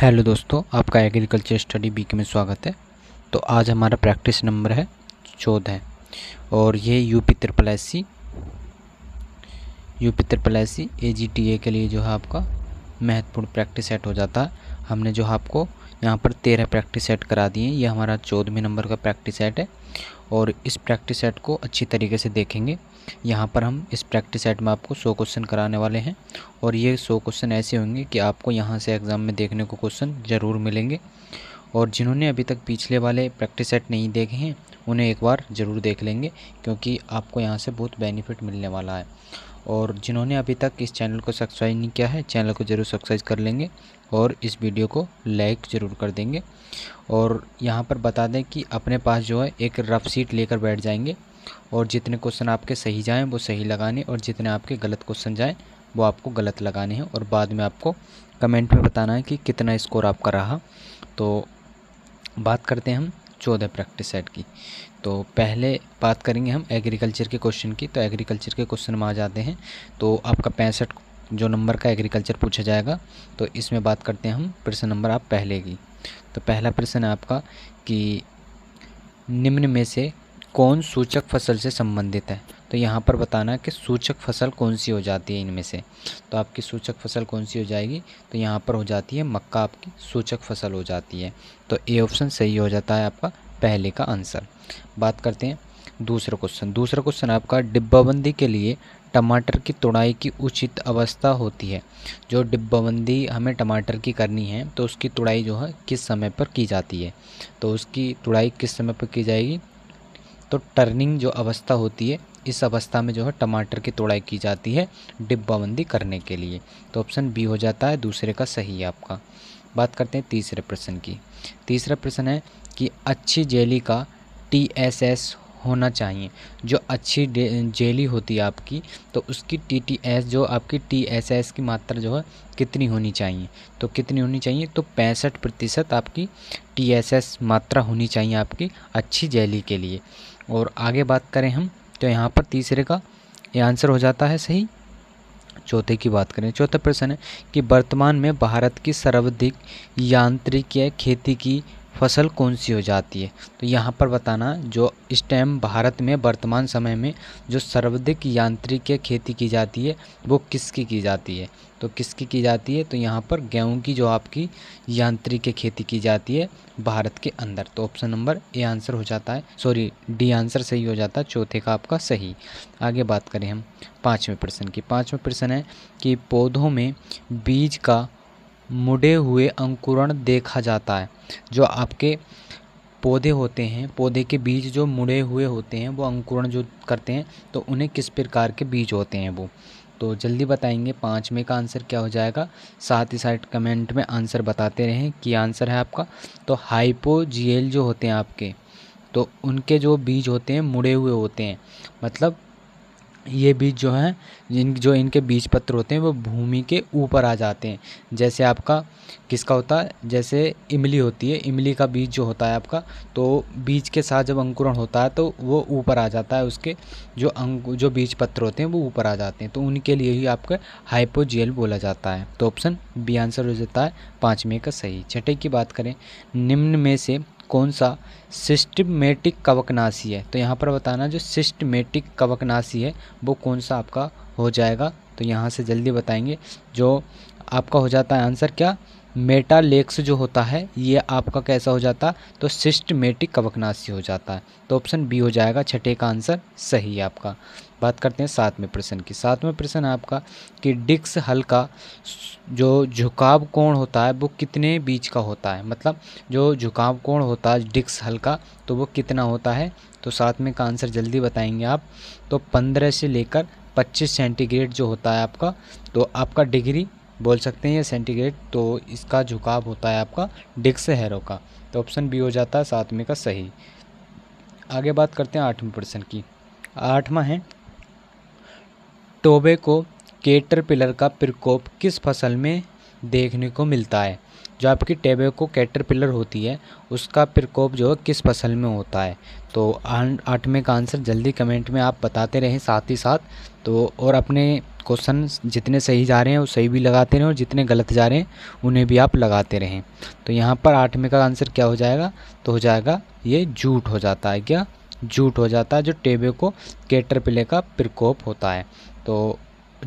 Hello दोस्तों आपका agriculture study beak में स्वागत है तो आज हमारा प्रैक्टिस नंबर है चौदह और ये U P triple S C UP triple S C A G T A के लिए जो है आपका महत्वपूर्ण प्रैक्टिस सेट हो जाता है हमने जो है आपको यहाँ पर तेरह प्रैक्टिस सेट करा दिए ये हमारा चौदहवें नंबर का प्रैक्टिस सेट है और इस प्रैक्टिस सेट को अच्छी तरीके से देखेंगे यहाँ पर हम इस प्रैक्टिस सेट में आपको सौ क्वेश्चन कराने वाले हैं और ये सौ क्वेश्चन ऐसे होंगे कि आपको यहाँ से एग्ज़ाम में देखने को क्वेश्चन ज़रूर मिलेंगे और जिन्होंने अभी तक पिछले वाले प्रैक्टिस सेट नहीं देखे हैं उन्हें एक बार ज़रूर देख लेंगे क्योंकि आपको यहाँ से बहुत बेनिफिट मिलने वाला है और जिन्होंने अभी तक इस चैनल को सब्सक्राइब नहीं किया है चैनल को ज़रूर सब्सक्राइब कर लेंगे और इस वीडियो को लाइक ज़रूर कर देंगे और यहाँ पर बता दें कि अपने पास जो है एक रफ सीट लेकर बैठ जाएंगे और जितने क्वेश्चन आपके सही जाएँ वो सही लगाने और जितने आपके गलत क्वेश्चन जाएँ वो आपको गलत लगाने हैं और बाद में आपको कमेंट में बताना है कि कितना स्कोर आपका रहा तो बात करते हैं हम चौदह प्रैक्टिस सेट की तो पहले बात करेंगे हम एग्रीकल्चर के क्वेश्चन की तो एग्रीकल्चर के क्वेश्चन में आ जाते हैं तो आपका पैंसठ जो नंबर का एग्रीकल्चर पूछा जाएगा तो इसमें बात करते हैं हम प्रश्न नंबर आप पहले की तो पहला प्रश्न है आपका कि निम्न में से कौन सूचक फसल से संबंधित है तो यहाँ पर बताना है कि सूचक फसल कौन सी हो जाती है इनमें से तो आपकी सूचक फसल कौन सी हो जाएगी तो यहाँ पर हो जाती है मक्का आपकी सूचक फसल हो जाती है तो ए ऑप्शन सही हो जाता है आपका पहले का आंसर बात करते हैं दूसरा क्वेश्चन दूसरा क्वेश्चन आपका डिब्बाबंदी के लिए टमाटर की तुड़ाई की उचित अवस्था होती है जो डिब्बाबंदी हमें टमाटर की करनी है तो उसकी तुड़ाई जो है किस समय पर की जाती है तो उसकी तुड़ाई किस समय पर की जाएगी तो टर्निंग जो अवस्था होती है इस अवस्था में जो है टमाटर की तोड़ाई की जाती है डिब्बाबंदी करने के लिए तो ऑप्शन बी हो जाता है दूसरे का सही है आपका बात करते हैं तीसरे प्रश्न की तीसरा प्रश्न है कि अच्छी जेली का टी एस एस होना चाहिए जो अच्छी जेली होती है आपकी तो उसकी टी टी एस जो आपकी टी एस एस की मात्रा जो है कितनी होनी चाहिए तो कितनी होनी चाहिए तो पैंसठ प्रतिशत आपकी टी एस एस मात्रा होनी चाहिए आपकी अच्छी जेली के लिए और आगे बात करें हम तो यहाँ पर तीसरे का ये आंसर हो जाता है सही चौथे की बात करें चौथा प्रश्न है कि वर्तमान में भारत की सर्वाधिक यांत्रिक खेती की फसल कौन सी हो जाती है तो यहाँ पर बताना जो इस टाइम भारत में वर्तमान समय में जो सर्वाधिक यांत्रिक खेती की जाती है वो किसकी की जाती है तो किसकी की जाती है तो यहाँ पर गेहूँ की जो आपकी यांत्रिक खेती की जाती है भारत के अंदर तो ऑप्शन नंबर ए आंसर हो जाता है सॉरी डी आंसर सही हो जाता है चौथे का आपका सही आगे बात करें हम पाँचवें प्रश्न की पाँचवें प्रश्न है कि पौधों में बीज का मुड़े हुए अंकुरण देखा जाता है जो आपके पौधे होते हैं पौधे के बीज जो मुड़े हुए होते हैं वो अंकुरण जो करते हैं तो उन्हें किस प्रकार के बीज होते हैं वो तो जल्दी बताएंगे पाँच में का आंसर क्या हो जाएगा साथ ही साथ कमेंट में आंसर बताते रहें कि आंसर है आपका तो हाइपोजीएल जो होते हैं आपके तो उनके जो बीज होते हैं मुड़े हुए होते हैं मतलब ये बीज जो हैं जिन जो इनके बीज पत्र होते हैं वो भूमि के ऊपर आ जाते हैं जैसे आपका किसका होता है जैसे इमली होती है इमली का बीज जो होता है आपका तो बीज के साथ जब अंकुरण होता है तो वो ऊपर आ जाता है उसके जो अंक जो बीज पत्र होते हैं वो ऊपर आ जाते हैं तो उनके लिए ही आपका हाइपोजेल बोला जाता है तो ऑप्शन बी आंसर हो जाता है पाँचवें का सही छठे की बात करें निम्न में से कौन सा सिस्टमेटिक कवकनाशी है तो यहाँ पर बताना जो सिस्टमेटिक कवकनाशी है वो कौन सा आपका हो जाएगा तो यहाँ से जल्दी बताएंगे जो आपका हो जाता है आंसर क्या मेटालेक्स जो होता है ये आपका कैसा हो जाता तो सिस्टमेटिक कवकनाशी हो जाता है तो ऑप्शन बी हो जाएगा छठे का आंसर सही है आपका बात करते हैं सातवें प्रश्न की सातवें प्रश्न आपका कि डिक्स हल का जो झुकाव कोण होता है वो कितने बीच का होता है मतलब जो झुकाव कोण होता है डिक्स हल का तो वो कितना होता है तो सातवें का आंसर जल्दी बताएंगे आप तो पंद्रह से लेकर पच्चीस सेंटीग्रेड जो होता है आपका तो आपका डिग्री बोल सकते हैं या सेंटीग्रेड तो इसका झुकाव होता है आपका डिक्स हैरो का तो ऑप्शन बी हो जाता है सातवें का सही आगे बात करते हैं आठवें प्रश्न की आठवां है टोबे को पिलर का प्रकोप किस फसल में देखने को मिलता है जो आपकी टेबेको कैटरपिलर होती है उसका प्रकोप जो है किस फसल में होता है तो आठवें का आंसर जल्दी कमेंट में आप बताते रहें साथ ही साथ तो और अपने क्वेश्चन जितने सही जा रहे हैं वो सही भी लगाते रहें और जितने गलत जा रहे हैं उन्हें भी आप लगाते रहें तो यहाँ पर आठवें का आंसर क्या हो जाएगा तो हो जाएगा ये जूट हो जाता है क्या जूट हो जाता है जो टेबे को कैटरपिलर का प्रकोप होता है तो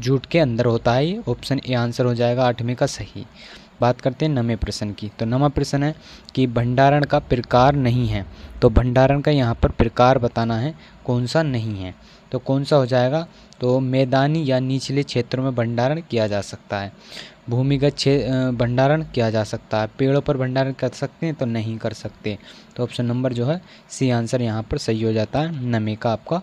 जूट के अंदर होता है ऑप्शन ए आंसर हो जाएगा आठवीं का सही बात करते हैं नवे प्रश्न की तो नवा प्रश्न है कि भंडारण का प्रकार नहीं है तो भंडारण का यहाँ पर प्रकार बताना है कौन सा नहीं है तो कौन सा हो जाएगा तो मैदानी या निचले क्षेत्रों में भंडारण किया जा सकता है भूमिगत भंडारण किया जा सकता है पेड़ों पर भंडारण कर सकते हैं तो नहीं कर सकते तो ऑप्शन नंबर जो है सी आंसर यहाँ पर सही हो जाता है नमे का आपका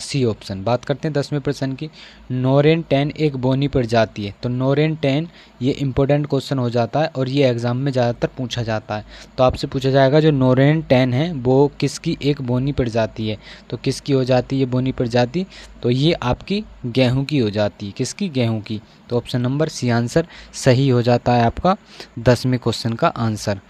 सी ऑप्शन बात करते हैं दसवें प्रश्न की नोरेन टेन एक बोनी पर जाती है तो नोरेन टेन ये इंपॉर्टेंट क्वेश्चन हो जाता है और ये एग्जाम में ज़्यादातर पूछा जाता है तो आपसे पूछा जाएगा जो नोरेन टेन है वो किसकी एक बोनी पर जाती है तो किसकी हो जाती है ये बोनी पर जाती तो ये आपकी गेहूँ की हो जाती है किसकी गेहूँ की तो ऑप्शन नंबर सी आंसर सही हो जाता है आपका दसवें क्वेश्चन का आंसर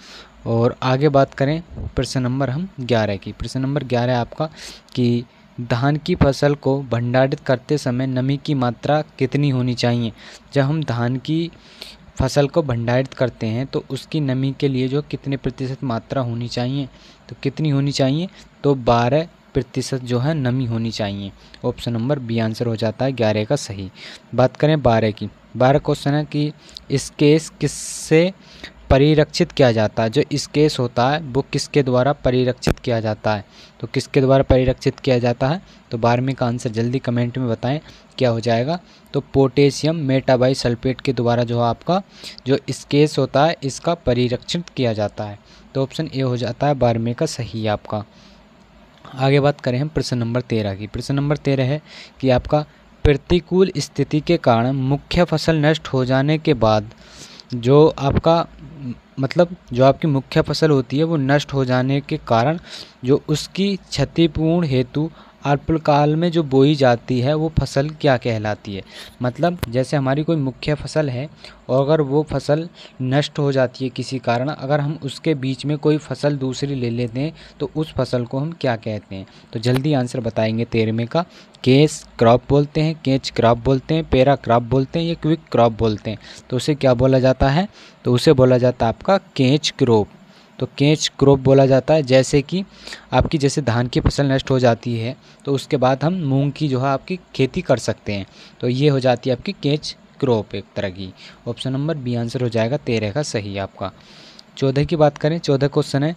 और आगे बात करें प्रश्न नंबर हम ग्यारह की प्रश्न नंबर ग्यारह आपका कि धान की फसल को भंडारित करते समय नमी की मात्रा कितनी होनी चाहिए जब हम धान की फसल को भंडारित करते हैं तो उसकी नमी के लिए जो कितने प्रतिशत मात्रा होनी चाहिए तो कितनी होनी चाहिए तो बारह प्रतिशत जो है नमी होनी चाहिए ऑप्शन नंबर बी आंसर हो जाता है ग्यारह का सही बात करें बारह की बारह क्वेश्चन है कि इस केस किससे परिरक्षित किया जाता है जो इस केस होता है वो किसके द्वारा परिरक्षित किया जाता है तो किसके द्वारा परिरक्षित किया जाता है तो बारहवीं का आंसर जल्दी कमेंट में बताएं क्या हो जाएगा तो पोटेशियम मेटाबाई सल्फेट के द्वारा जो है आपका जो इस केस होता है इसका परिरक्षित किया जाता है तो ऑप्शन ए हो जाता है बारहवीं का सही आपका आगे बात करें हम प्रश्न नंबर तेरह की प्रश्न नंबर तेरह है कि आपका प्रतिकूल स्थिति के कारण मुख्य फसल नष्ट हो जाने के बाद जो आपका मतलब जो आपकी मुख्य फसल होती है वो नष्ट हो जाने के कारण जो उसकी क्षतिपूर्ण हेतु अल्पकाल में जो बोई जाती है वो फसल क्या कहलाती है मतलब जैसे हमारी कोई मुख्य फसल है और अगर वो फसल नष्ट हो जाती है किसी कारण अगर हम उसके बीच में कोई फसल दूसरी ले लेते हैं तो उस फसल को हम क्या कहते हैं तो जल्दी आंसर बताएंगे तेरहवें का केस क्रॉप बोलते हैं केच क्रॉप बोलते हैं पेरा क्रॉप बोलते हैं या क्विक क्रॉप बोलते हैं तो उसे क्या बोला जाता है तो उसे बोला जाता है आपका केच क्रॉप तो कैच क्रॉप बोला जाता है जैसे कि आपकी जैसे धान की फसल नष्ट हो जाती है तो उसके बाद हम मूंग की जो है आपकी खेती कर सकते हैं तो ये हो जाती है आपकी कैच क्रॉप एक तरह की ऑप्शन नंबर बी आंसर हो जाएगा तेरह का सही आपका चौदह की बात करें चौदह क्वेश्चन है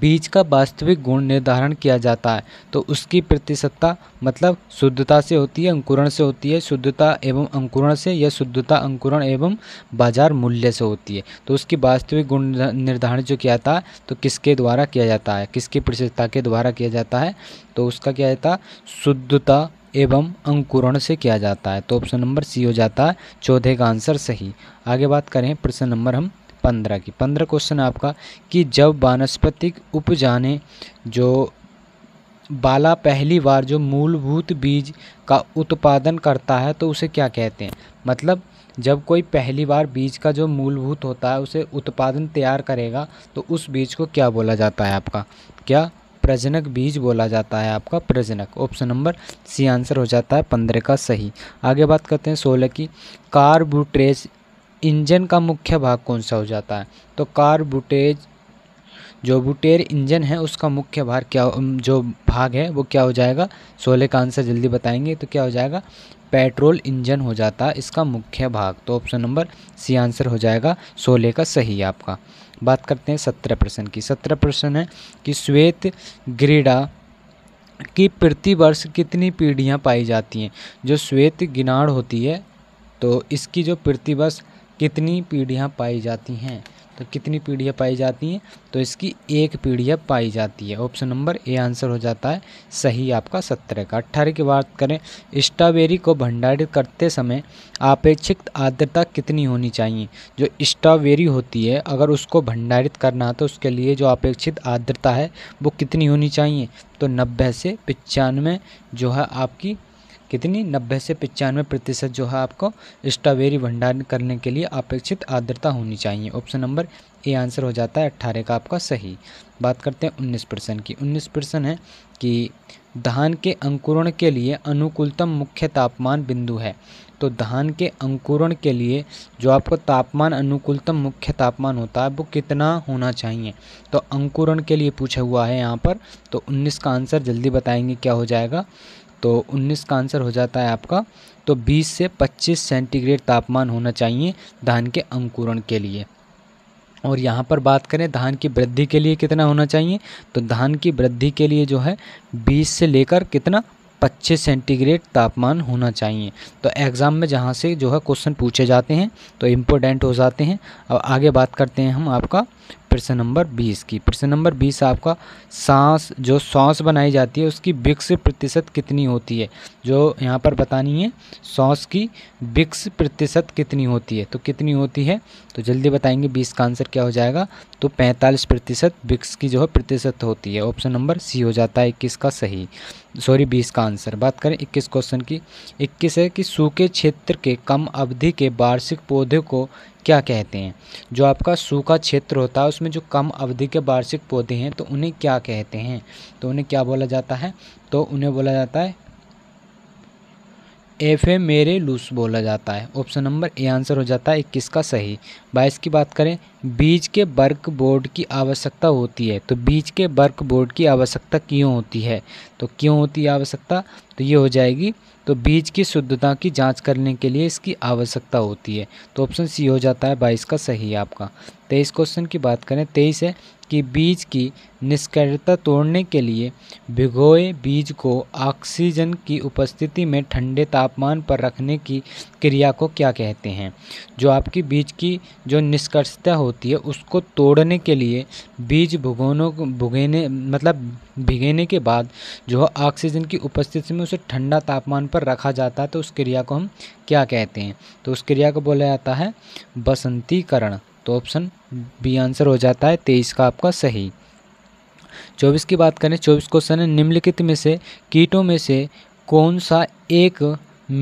बीज का वास्तविक गुण निर्धारण किया जाता है तो उसकी प्रतिशतता मतलब शुद्धता से होती है अंकुरण से होती है शुद्धता एवं अंकुरण से या शुद्धता अंकुरण एवं बाजार मूल्य से होती है तो उसकी वास्तविक गुण निर्धारण जो किया जाता है तो किसके द्वारा किया जाता है किसकी प्रतिशतता के द्वारा किया जाता है तो उसका क्या जाता है शुद्धता एवं अंकुरण से किया जाता है तो ऑप्शन नंबर सी हो जाता है चौथे का आंसर सही आगे बात करें प्रश्न नंबर हम पंद्रह की पंद्रह क्वेश्चन आपका कि जब वानस्पतिक उपजाने जो बाला पहली बार जो मूलभूत बीज का उत्पादन करता है तो उसे क्या कहते हैं मतलब जब कोई पहली बार बीज का जो मूलभूत होता है उसे उत्पादन तैयार करेगा तो उस बीज को क्या बोला जाता है आपका क्या प्रजनक बीज बोला जाता है आपका प्रजनक ऑप्शन नंबर सी आंसर हो जाता है पंद्रह का सही आगे बात करते हैं सोलह की कार्बोट्रेज इंजन का मुख्य भाग कौन सा हो जाता है तो कार बुटेज जो बुटेर इंजन है उसका मुख्य भार क्या जो भाग है वो क्या हो जाएगा सोलह का आंसर जल्दी बताएंगे तो क्या हो जाएगा पेट्रोल इंजन हो जाता है इसका मुख्य भाग तो ऑप्शन नंबर सी आंसर हो जाएगा सोलह का सही आपका बात करते हैं सत्रह प्रश्न की सत्रह प्रश्न है कि श्वेत ग्रीडा की प्रतिवर्ष कितनी पीढ़ियाँ पाई जाती हैं जो श्वेत गिनाड़ होती है तो इसकी जो प्रतिवर्ष कितनी पीढ़ियाँ पाई जाती हैं तो कितनी पीढ़ियाँ पाई जाती हैं तो इसकी एक पीढ़ियाँ पाई जाती है ऑप्शन नंबर ए आंसर हो जाता है सही आपका सत्रह का अट्ठारह की बात करें स्ट्रॉबेरी को भंडारित करते समय आपेक्षिक आर्द्रता कितनी होनी चाहिए जो स्ट्रॉबेरी होती है अगर उसको भंडारित करना है तो उसके लिए जो अपेक्षित आर्द्रता है वो कितनी होनी चाहिए तो नब्बे से पचानवे जो है आपकी कितनी नब्बे से पचानवे प्रतिशत जो है आपको स्ट्रॉबेरी भंडारण करने के लिए अपेक्षित आर्द्रता होनी चाहिए ऑप्शन नंबर ए आंसर हो जाता है अट्ठारह का आपका सही बात करते हैं उन्नीस परसेंट की उन्नीस परसेंट है कि धान के अंकुरण के लिए अनुकूलतम मुख्य तापमान बिंदु है तो धान के अंकुरण के लिए जो आपको तापमान अनुकूलतम मुख्य तापमान होता है वो कितना होना चाहिए तो अंकुरण के लिए पूछा हुआ है यहाँ पर तो 19 का आंसर जल्दी बताएंगे क्या हो जाएगा तो 19 का आंसर हो जाता है आपका तो 20 से 25 सेंटीग्रेड तापमान होना चाहिए धान के अंकुरण के लिए और यहाँ पर बात करें धान की वृद्धि के लिए कितना होना चाहिए तो धान की वृद्धि के लिए जो है 20 से लेकर कितना 25 सेंटीग्रेड तापमान होना चाहिए तो एग्ज़ाम में जहाँ से जो है क्वेश्चन पूछे जाते हैं तो इम्पोर्टेंट हो जाते हैं अब आगे बात करते हैं हम आपका प्रश्न नंबर बीस की प्रश्न नंबर बीस आपका सांस जो सांस बनाई जाती है उसकी विक्स प्रतिशत कितनी होती है जो यहाँ पर बतानी है सांस की विक्स प्रतिशत कितनी होती है तो कितनी होती है तो जल्दी बताएंगे बीस का आंसर क्या हो जाएगा तो पैंतालीस प्रतिशत विक्स की जो है प्रतिशत होती है ऑप्शन नंबर सी हो जाता है इक्कीस का सही सॉरी बीस का आंसर बात करें इक्कीस क्वेश्चन की इक्कीस है कि सूखे क्षेत्र के कम अवधि के वार्षिक पौधे को क्या कहते हैं जो आपका सूखा क्षेत्र होता है उसमें जो कम अवधि के वार्षिक पौधे हैं तो उन्हें क्या कहते हैं तो उन्हें क्या बोला जाता है तो उन्हें बोला जाता है एफ ए मेरे लूस बोला जाता है ऑप्शन नंबर ए आंसर हो जाता है इक्कीस का सही बाईस की बात करें बीज के बर्क बोर्ड की आवश्यकता होती है तो बीज के बर्क बोर्ड की आवश्यकता क्यों होती है तो क्यों होती है आवश्यकता तो ये हो जाएगी तो बीज की शुद्धता की जांच करने के लिए इसकी आवश्यकता होती है तो ऑप्शन सी हो जाता है बाईस का सही आपका तेईस क्वेश्चन की बात करें तेईस है कि बीज की निष्क्रियता तोड़ने के लिए भिगोए बीज को ऑक्सीजन की उपस्थिति में ठंडे तापमान पर रखने की क्रिया को क्या कहते हैं जो आपकी बीज की जो निष्कर्षता होती है उसको तोड़ने के लिए बीज भुगोनों को भुगेने मतलब भिगेने के बाद जो ऑक्सीजन की उपस्थिति में उसे ठंडा तापमान पर रखा जाता है तो उस क्रिया को हम क्या कहते हैं तो उस क्रिया को बोला जाता है बसंतीकरण तो ऑप्शन बी आंसर हो जाता है तेईस का आपका सही चौबीस की बात करें चौबीस क्वेश्चन है निम्नलिखित में से कीटों में से कौन सा एक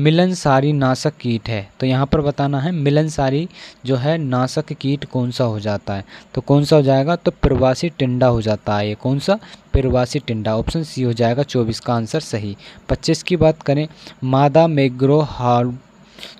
मिलनसारी नाशक कीट है तो यहाँ पर बताना है मिलनसारी जो है नाशक कीट कौन सा हो जाता है तो कौन सा हो जाएगा तो प्रवासी टिंडा हो जाता है ये कौन सा प्रवासी टिंडा ऑप्शन सी हो जाएगा चौबीस का आंसर सही पच्चीस की बात करें मादा मेग्रो हार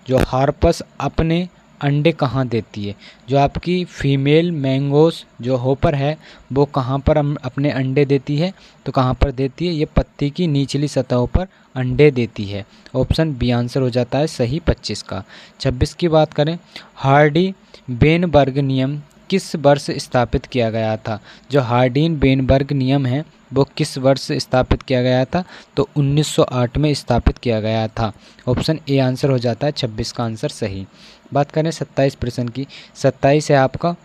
जो हार्पस अपने अंडे कहाँ देती है जो आपकी फ़ीमेल मैंगोस जो होपर है वो कहाँ पर अपने अंडे देती है तो कहाँ पर देती है ये पत्ती की निचली सतहों पर अंडे देती है ऑप्शन बी आंसर हो जाता है सही पच्चीस का छब्बीस की बात करें हार्डी बेनबर्ग नियम किस वर्ष स्थापित किया गया था जो हार्डीन बेनबर्ग नियम है वो किस वर्ष स्थापित किया गया था तो 1908 में स्थापित किया गया था ऑप्शन ए आंसर हो जाता है 26 का आंसर सही बात करें सत्ताईस प्रश्न की सत्ताईस है आपका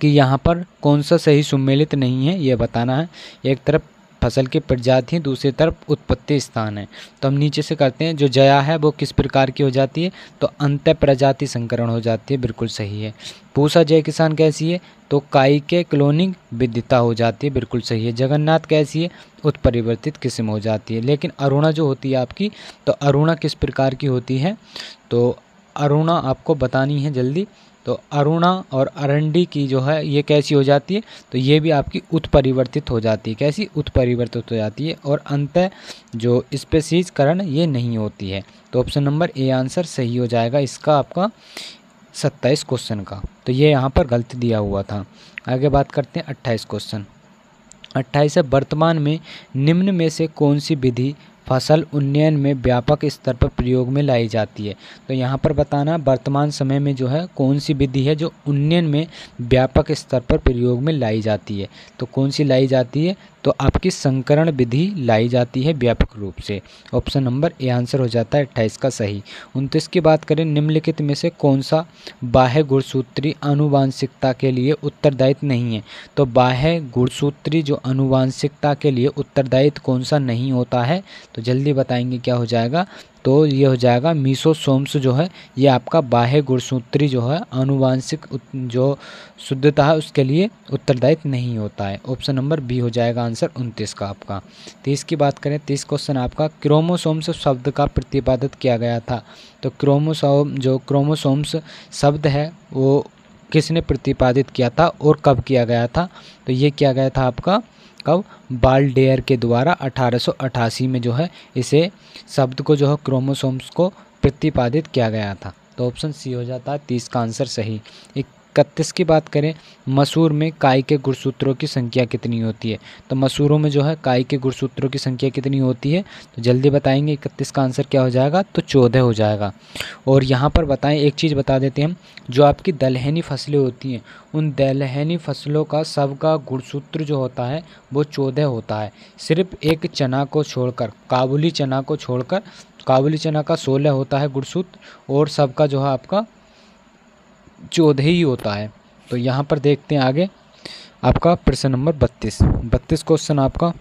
कि यहाँ पर कौन सा सही सुमेलित नहीं है यह बताना है एक तरफ फसल की प्रजाति दूसरी तरफ उत्पत्ति स्थान है तो हम नीचे से करते हैं जो जया है वो किस प्रकार की हो जाती है तो अंत प्रजाति संकरण हो जाती है बिल्कुल सही है पूसा जय किसान कैसी है तो काई के क्लोनिंग विद्यता हो जाती है बिल्कुल सही है जगन्नाथ कैसी है उत्परिवर्तित किस्म हो जाती है लेकिन अरुणा जो होती है आपकी तो अरुणा किस प्रकार की होती है तो अरुणा आपको बतानी है जल्दी तो अरुणा और अरंडी की जो है ये कैसी हो जाती है तो ये भी आपकी उत्परिवर्तित हो जाती है कैसी उत्परिवर्तित हो जाती है और अंत जो स्पेसीजकरण ये नहीं होती है तो ऑप्शन नंबर ए आंसर सही हो जाएगा इसका आपका सत्ताईस क्वेश्चन का तो ये यहाँ पर गलत दिया हुआ था आगे बात करते हैं अट्ठाईस क्वेश्चन अट्ठाईस है वर्तमान में निम्न में से कौन सी विधि फसल उन्नयन में व्यापक स्तर पर प्रयोग में लाई जाती है तो यहाँ पर बताना वर्तमान समय में जो है कौन सी विधि है जो उन्नयन में व्यापक स्तर पर प्रयोग में लाई जाती है तो कौन सी लाई जाती है तो आपकी संकरण विधि लाई जाती है व्यापक रूप से ऑप्शन नंबर ए आंसर हो जाता है अट्ठाईस का सही उनतीस की बात करें निम्नलिखित में से कौन सा बाह्य गुणसूत्री अनुवांशिकता के लिए उत्तरदायित्व नहीं है तो बाह्य गुणसूत्री जो अनुवांशिकता के लिए उत्तरदायित्व कौन सा नहीं होता है तो जल्दी बताएंगे क्या हो जाएगा तो ये हो जाएगा मीसो सोम्स जो है ये आपका बाह्य गुणसूत्री जो है अनुवांशिक जो शुद्धता है उसके लिए उत्तरदायित नहीं होता है ऑप्शन नंबर बी हो जाएगा आंसर उनतीस का आपका तीस तो की बात करें तीस तो क्वेश्चन आपका क्रोमोसोम्स शब्द का प्रतिपादित किया गया था तो क्रोमोसोम जो क्रोमोसोम्स शब्द है वो किसने प्रतिपादित किया था और कब किया गया था तो ये किया गया था आपका कब बाल्डेयर के द्वारा अठारह में जो है इसे शब्द को जो है क्रोमोसोम्स को प्रतिपादित किया गया था तो ऑप्शन सी हो जाता है तीस का आंसर सही इकतीस की बात करें मसूर में काय के गुणसूत्रों की संख्या कितनी होती है तो मसूरों में जो है काय के गुणसूत्रों की संख्या कितनी होती है तो जल्दी बताएंगे इकतीस का आंसर क्या हो जाएगा तो चौदह हो जाएगा और यहाँ पर बताएं एक चीज़ बता देते हैं जो आपकी दलहनी फसलें होती हैं उन दलहनी फसलों का सबका गुणसूत्र जो होता है वो चौदह होता है सिर्फ एक चना को छोड़कर काबुली चना को छोड़कर काबुली चना का सोलह होता है गुड़सूत्र और सबका जो है आपका चौदह ही होता है तो यहाँ पर देखते हैं आगे आपका प्रश्न नंबर बत्तीस बत्तीस क्वेश्चन आपका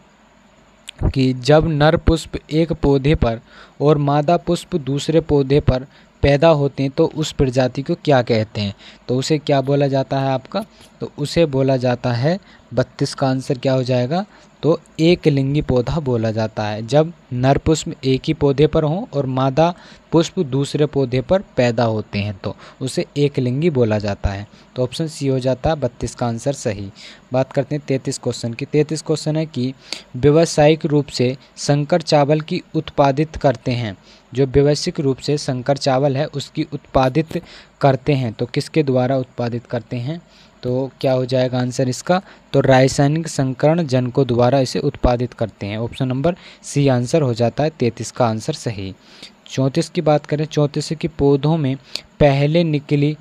कि जब नर पुष्प एक पौधे पर और मादा पुष्प दूसरे पौधे पर पैदा होते हैं तो उस प्रजाति को क्या कहते हैं तो उसे क्या बोला जाता है आपका तो उसे बोला जाता है बत्तीस का आंसर क्या हो जाएगा तो एक लिंगी पौधा बोला जाता है जब नर पुष्प एक ही पौधे पर हों और मादा पुष्प दूसरे पौधे पर पैदा होते हैं तो उसे एक लिंगी बोला जाता है तो ऑप्शन सी हो जाता है बत्तीस का आंसर सही बात करते हैं तैंतीस क्वेश्चन की तैंतीस क्वेश्चन है कि व्यावसायिक रूप से शंकर चावल की उत्पादित करते हैं जो व्यवसायिक रूप से संकर चावल है उसकी उत्पादित करते हैं तो किसके द्वारा उत्पादित करते हैं तो क्या हो जाएगा आंसर इसका तो रासायनिक संकरण को द्वारा इसे उत्पादित करते हैं ऑप्शन नंबर सी आंसर हो जाता है तैतीस का आंसर सही चौंतीस की बात करें चौंतीस की पौधों में पहले निकली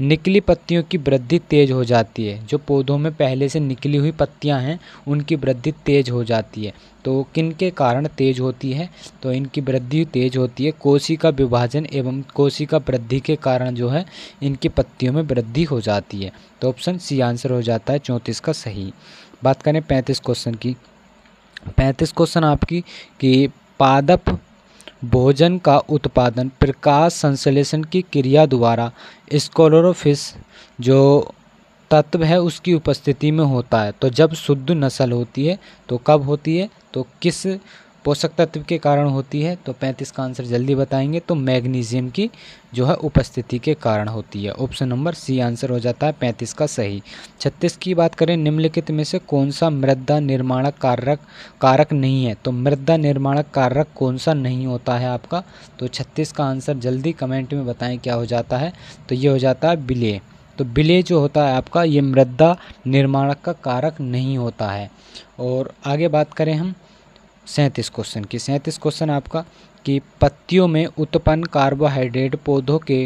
निकली पत्तियों की वृद्धि तेज़ हो जाती है जो पौधों में पहले से निकली हुई पत्तियाँ हैं उनकी वृद्धि तेज़ हो जाती है तो किन के कारण तेज़ होती है तो इनकी वृद्धि तेज़ होती है कोशिका विभाजन एवं कोशिका वृद्धि के कारण जो है इनकी पत्तियों में वृद्धि हो जाती है तो ऑप्शन सी आंसर हो जाता है चौंतीस का सही बात करें पैंतीस क्वेश्चन की पैंतीस क्वेश्चन आपकी कि पादप भोजन का उत्पादन प्रकाश संश्लेषण की क्रिया द्वारा स्कोलोरोफिस जो तत्व है उसकी उपस्थिति में होता है तो जब शुद्ध नस्ल होती है तो कब होती है तो किस पोषक तत्व के कारण होती है तो पैंतीस का आंसर जल्दी बताएंगे तो मैग्नीशियम की जो है उपस्थिति के कारण होती है ऑप्शन नंबर सी आंसर हो जाता है पैंतीस का सही छत्तीस की बात करें निम्नलिखित में से कौन सा मृदा निर्माणक कारक कारक नहीं है तो मृदा निर्माणक कारक कौन सा नहीं होता है आपका तो छत्तीस का आंसर जल्दी कमेंट में बताएँ क्या हो जाता है तो ये हो जाता है बिले तो बिले जो होता है आपका ये मृदा निर्माणक का कारक नहीं होता है और आगे बात करें हम सैंतीस क्वेश्चन की सैंतीस क्वेश्चन आपका कि पत्तियों में उत्पन्न कार्बोहाइड्रेट पौधों के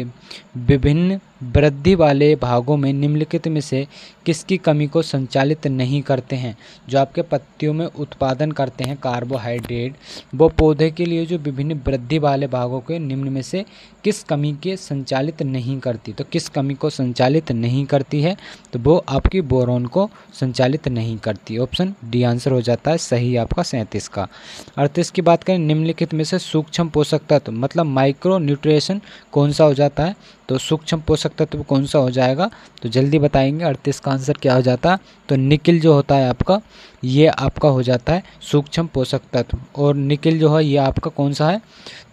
विभिन्न वृद्धि वाले भागों में निम्नलिखित में से किसकी कमी को संचालित नहीं करते हैं जो आपके पत्तियों में उत्पादन करते हैं कार्बोहाइड्रेट वो पौधे के लिए जो विभिन्न वृद्धि वाले भागों के निम्न में से किस कमी के संचालित नहीं करती तो किस कमी को संचालित नहीं करती है तो वो आपकी बोरोन को संचालित नहीं करती ऑप्शन डी आंसर हो जाता है सही आपका सैंतीस का अड़तीस की बात करें निम्नलिखित में से सूक्ष्म पोषक तत्व मतलब माइक्रो न्यूट्रिशन कौन सा हो जाता है तो सूक्ष्म पोषक तत्व कौन सा हो जाएगा तो जल्दी बताएंगे अड़तीस का आंसर क्या हो जाता है तो निकिल जो होता है आपका ये आपका हो जाता है सूक्ष्म पोषक तत्व और निकिल जो है ये आपका कौन सा है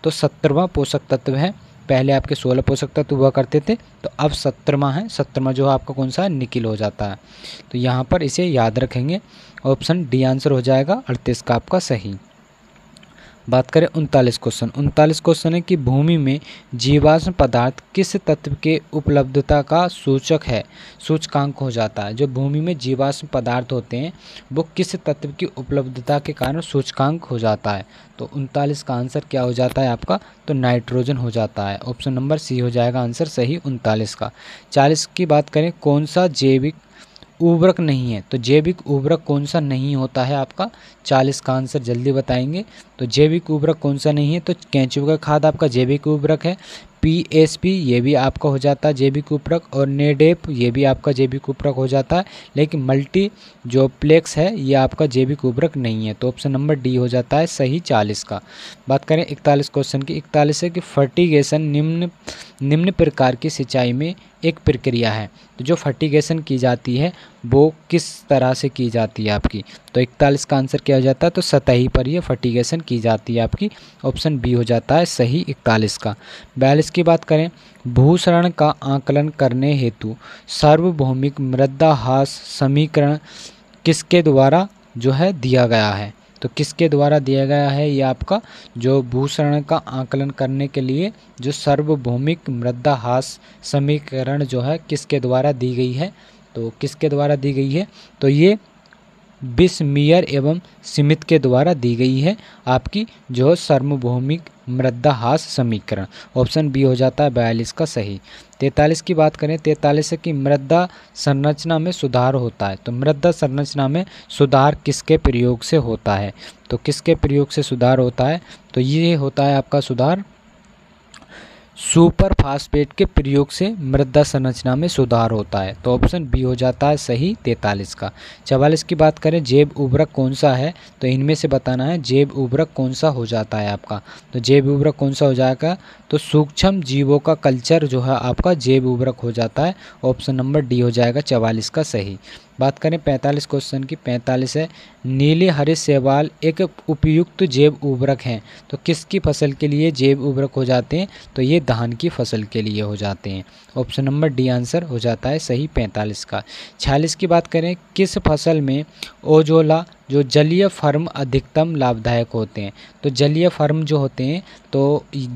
तो सत्तरवा पोषक तत्व है पहले आपके सोलह पोषक तत्व हुआ करते थे तो अब सत्रवा है सत्रहवा जो है आपका कौन सा है निकिल हो जाता है तो यहाँ पर इसे याद रखेंगे ऑप्शन डी आंसर हो जाएगा अड़तीस का आपका सही बात करें उनतालीस क्वेश्चन उनतालीस क्वेश्चन है कि भूमि में जीवाश्म पदार्थ किस तत्व के उपलब्धता का सूचक है सूचकांक हो जाता है जो भूमि में जीवाश्म पदार्थ होते हैं वो किस तत्व की उपलब्धता के कारण सूचकांक हो जाता है तो उनतालीस का आंसर क्या हो जाता है आपका तो नाइट्रोजन हो जाता है ऑप्शन नंबर सी हो जाएगा आंसर सही उनतालीस का चालीस की बात करें कौन सा जैविक उर्वरक नहीं है तो जैविक उर्वरक कौन सा नहीं होता है आपका चालीस का आंसर जल्दी बताएंगे तो जैविक उर्वरक कौन सा नहीं है तो कैंचू का खाद आपका जैविक उर्वरक है पीएसपी ये भी आपका हो जाता है जैविक उपरक और नेडेप e e ये भी आपका जैविक उपरक हो जाता है लेकिन मल्टी जो प्लेक्स है ये आपका जैविक उपरक नहीं है तो ऑप्शन नंबर डी हो जाता है सही चालीस का बात करें इकतालीस क्वेश्चन की इकतालीस है कि फर्टिगेशन निम्न निम्न प्रकार की सिंचाई में एक प्रक्रिया है तो जो फर्टिगेशन की जाती है वो किस तरह से की जाती है आपकी तो इकतालीस का आंसर क्या हो जाता है तो सतही पर यह फर्टिगेशन की जाती है आपकी ऑप्शन बी हो जाता है सही इकतालीस का बयालीस की बात करें भूषण का आकलन करने हेतु सार्वभौमिक मृदाहास समीकरण किसके द्वारा जो है दिया गया है तो किसके द्वारा दिया गया है ये आपका जो भूषण का आंकलन करने के लिए जो सार्वभौमिक मृदाहास समीकरण जो है किसके द्वारा दी गई है तो किसके द्वारा दी गई है तो ये बिस्मियर एवं सीमित के द्वारा दी गई है आपकी जो सार्वभौमिक मृदाहास समीकरण ऑप्शन बी हो जाता है बयालीस का सही तैतालीस की बात करें तैतालीस की मृदा संरचना में सुधार होता है तो मृदा संरचना में सुधार किसके प्रयोग से होता है तो किसके प्रयोग से सुधार होता है तो ये होता है आपका सुधार सुपर फास्फेट के प्रयोग से मृदा संरचना में सुधार होता है तो ऑप्शन बी हो जाता है सही तैतालीस का चवालीस की बात करें जैव उबरक कौन सा है तो इनमें से बताना है जैव उबरक कौन सा हो जाता है आपका तो जैव उबरक कौन सा हो जाएगा तो सूक्ष्म जीवों का कल्चर जो है आपका जैव उबरक हो जाता है ऑप्शन नंबर डी हो जाएगा चवालीस का सही बात करें पैंतालीस क्वेश्चन की पैंतालीस है नीले हरे सेवाल एक उपयुक्त जैव उर्वरक हैं तो किसकी फसल के लिए जैव उर्वरक हो जाते हैं तो ये धान की फसल के लिए हो जाते हैं ऑप्शन नंबर डी आंसर हो जाता है सही पैंतालीस का छियालीस की बात करें किस फसल में ओजोला जो जलीय फर्म अधिकतम लाभदायक होते हैं तो जलीय फर्म जो होते हैं तो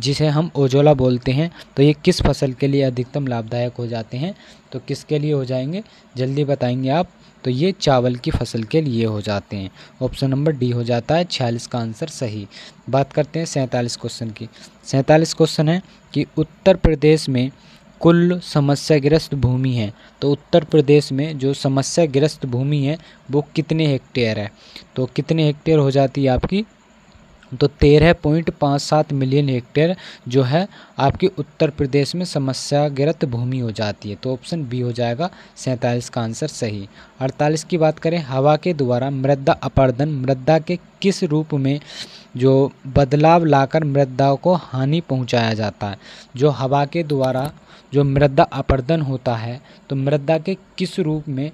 जिसे हम ओजोला बोलते हैं तो ये किस फसल के लिए अधिकतम लाभदायक हो जाते हैं तो किसके लिए हो जाएंगे जल्दी बताएंगे आप तो ये चावल की फसल के लिए हो जाते हैं ऑप्शन नंबर डी हो जाता है छियालीस का आंसर सही बात करते हैं सैंतालीस क्वेश्चन की सैंतालीस क्वेश्चन है कि उत्तर प्रदेश में कुल समस्याग्रस्त भूमि है तो उत्तर प्रदेश में जो समस्याग्रस्त भूमि है वो कितने हेक्टेयर है तो कितने हेक्टेयर हो जाती है आपकी तो तेरह पॉइंट पाँच सात मिलियन हेक्टेयर जो है आपकी उत्तर प्रदेश में समस्याग्रस्त भूमि हो जाती है तो ऑप्शन बी हो जाएगा सैंतालीस का आंसर सही अड़तालीस की बात करें हवा के द्वारा मृदा अपर्दन मृदा के किस रूप में जो बदलाव लाकर मृदा को हानि पहुंचाया जाता है जो हवा के द्वारा जो मृदा अपरदन होता है तो मृदा के किस रूप में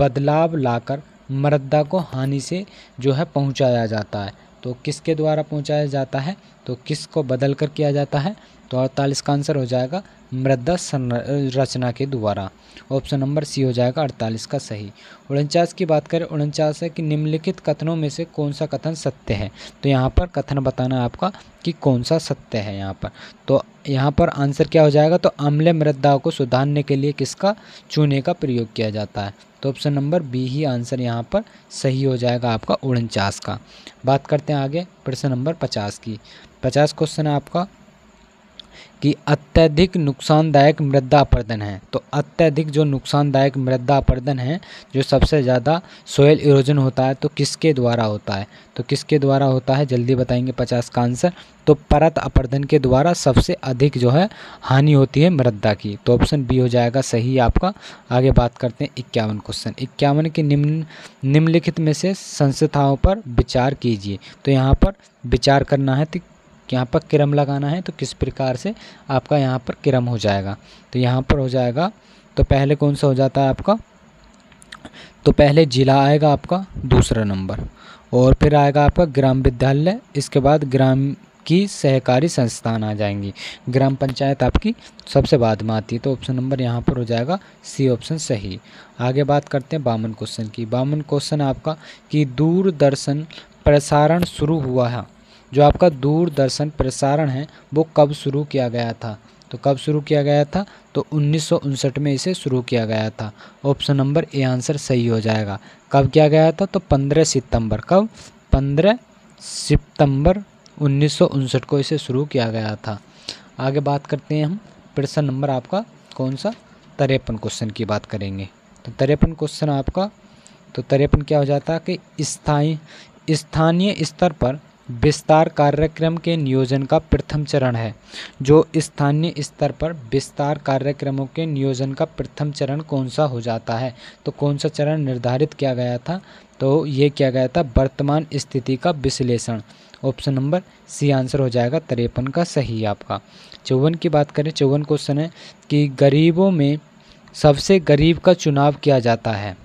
बदलाव लाकर मृदा को हानि से जो है पहुंचाया जाता है तो किसके द्वारा पहुंचाया जाता है तो किसको बदल कर किया जाता है तो अड़तालीस का आंसर हो जाएगा मृदा संरचना के द्वारा ऑप्शन नंबर सी हो जाएगा अड़तालीस का सही उनचास की बात करें उनचास है कि निम्नलिखित कथनों में से कौन सा कथन सत्य है तो यहाँ पर कथन बताना आपका कि कौन सा सत्य है यहाँ पर तो यहाँ पर आंसर क्या हो जाएगा तो अम्ल मृदा को सुधारने के लिए किसका चूने का प्रयोग किया जाता है तो ऑप्शन नंबर बी ही आंसर यहाँ पर सही हो जाएगा आपका उनचास का बात करते हैं आगे प्रश्न नंबर पचास की पचास क्वेश्चन है आपका कि अत्यधिक नुकसानदायक मृदा अपर्दन है तो अत्यधिक जो नुकसानदायक मृदा अपर्दन है जो सबसे ज़्यादा सोयल इरोजन होता है तो किसके द्वारा होता है तो किसके द्वारा होता है जल्दी बताएंगे पचास का आंसर तो परत अपर्दन के द्वारा सबसे अधिक जो है हानि होती है मृदा की तो ऑप्शन बी हो जाएगा सही आपका आगे बात करते हैं इक्यावन क्वेश्चन इक्यावन के निम्न निम्नलिखित में से संस्थाओं पर विचार कीजिए तो यहाँ पर विचार करना है तो कि यहाँ पर क्रम लगाना है तो किस प्रकार से आपका यहाँ पर क्रम हो जाएगा तो यहाँ पर हो जाएगा तो पहले कौन सा हो जाता है आपका तो पहले ज़िला आएगा आपका दूसरा नंबर और फिर आएगा आपका ग्राम विद्यालय इसके बाद ग्राम की सहकारी संस्थान आ जाएंगी ग्राम पंचायत आपकी सबसे बाद में आती है तो ऑप्शन नंबर यहाँ पर हो जाएगा सी ऑप्शन सही आगे बात करते हैं बामन क्वेश्चन की बामन क्वेश्चन आपका कि दूरदर्शन प्रसारण शुरू हुआ है जो आपका दूरदर्शन प्रसारण है वो कब शुरू किया गया था तो कब शुरू किया गया था तो उन्नीस में इसे शुरू किया गया था ऑप्शन नंबर ए आंसर सही हो जाएगा कब किया गया था तो 15 सितंबर कब 15 सितंबर उन्नीस को इसे शुरू किया गया था आगे बात करते हैं हम प्रश्न नंबर आपका कौन सा तरेपन क्वेश्चन की बात करेंगे तो तरेपन क्वेश्चन आपका तो तरेपन क्या हो जाता है कि स्थाई स्थानीय स्तर पर विस्तार कार्यक्रम के नियोजन का प्रथम चरण है जो स्थानीय स्तर पर विस्तार कार्यक्रमों के नियोजन का प्रथम चरण कौन सा हो जाता है तो कौन सा चरण निर्धारित किया गया था तो ये किया गया था वर्तमान स्थिति का विश्लेषण ऑप्शन नंबर सी आंसर हो जाएगा तिरपन का सही आपका चौवन की बात करें चौवन क्वेश्चन है कि गरीबों में सबसे गरीब का चुनाव किया जाता है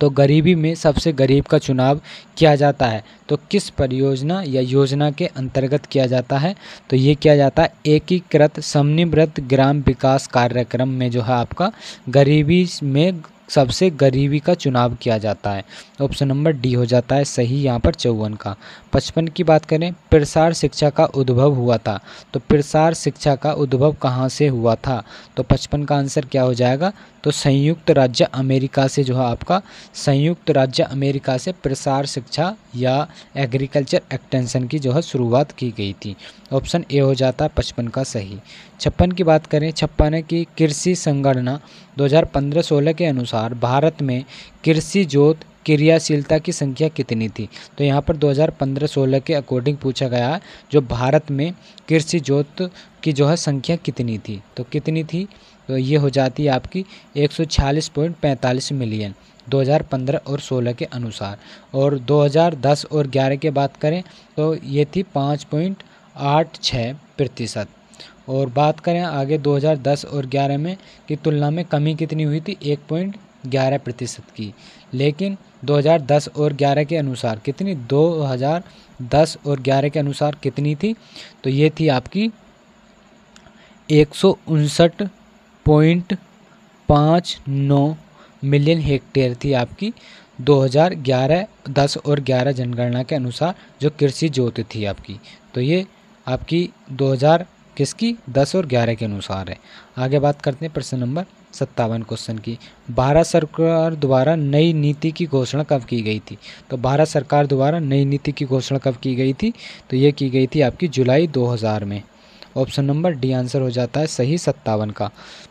तो गरीबी में सबसे गरीब का चुनाव किया जाता है तो किस परियोजना या योजना के अंतर्गत किया जाता है तो ये किया जाता है एकीकृत समन्वित ग्राम विकास कार्यक्रम में जो है आपका गरीबी में सबसे गरीबी का चुनाव किया जाता है ऑप्शन नंबर डी हो जाता है सही यहाँ पर चौवन का पचपन की बात करें प्रसार शिक्षा का उद्भव हुआ था तो प्रसार शिक्षा का उद्भव कहाँ से हुआ था तो पचपन का आंसर क्या हो जाएगा तो संयुक्त राज्य अमेरिका से जो है आपका संयुक्त राज्य अमेरिका से प्रसार शिक्षा या एग्रीकल्चर एक्सटेंशन की जो है शुरुआत की गई थी ऑप्शन ए हो जाता है पचपन का सही छप्पन की बात करें छप्पन की कृषि संगणना 2015-16 के अनुसार भारत में कृषि जोत क्रियाशीलता की संख्या कितनी थी तो यहाँ पर 2015-16 के अकॉर्डिंग पूछा गया है जो भारत में कृषि जोत की जो है संख्या कितनी थी तो कितनी थी ये हो जाती है आपकी एक सौ छियालीस पॉइंट पैंतालीस मिलियन 2015 और 16 के अनुसार और 2010 और 11 के बात करें तो ये थी पाँच पॉइंट आठ छः प्रतिशत और बात करें आगे 2010 और 11 में की तुलना में कमी कितनी हुई थी एक पॉइंट ग्यारह प्रतिशत की लेकिन 2010 और 11 के अनुसार कितनी 2010 और 11 के अनुसार कितनी थी तो ये थी आपकी एक सौ उनसठ पॉइंट पाँच नौ मिलियन हेक्टेयर थी आपकी 2011 10 और 11 जनगणना के अनुसार जो कृषि जोत थी आपकी तो ये आपकी 2000 किसकी 10 और 11 के अनुसार है आगे बात करते हैं प्रश्न नंबर सत्तावन क्वेश्चन की भारत सरकार द्वारा नई नीति की घोषणा कब की गई थी तो भारत सरकार द्वारा नई नीति की घोषणा कब की गई थी तो ये की गई थी आपकी जुलाई 2000 में ऑप्शन नंबर डी आंसर हो जाता है सही सत्तावन का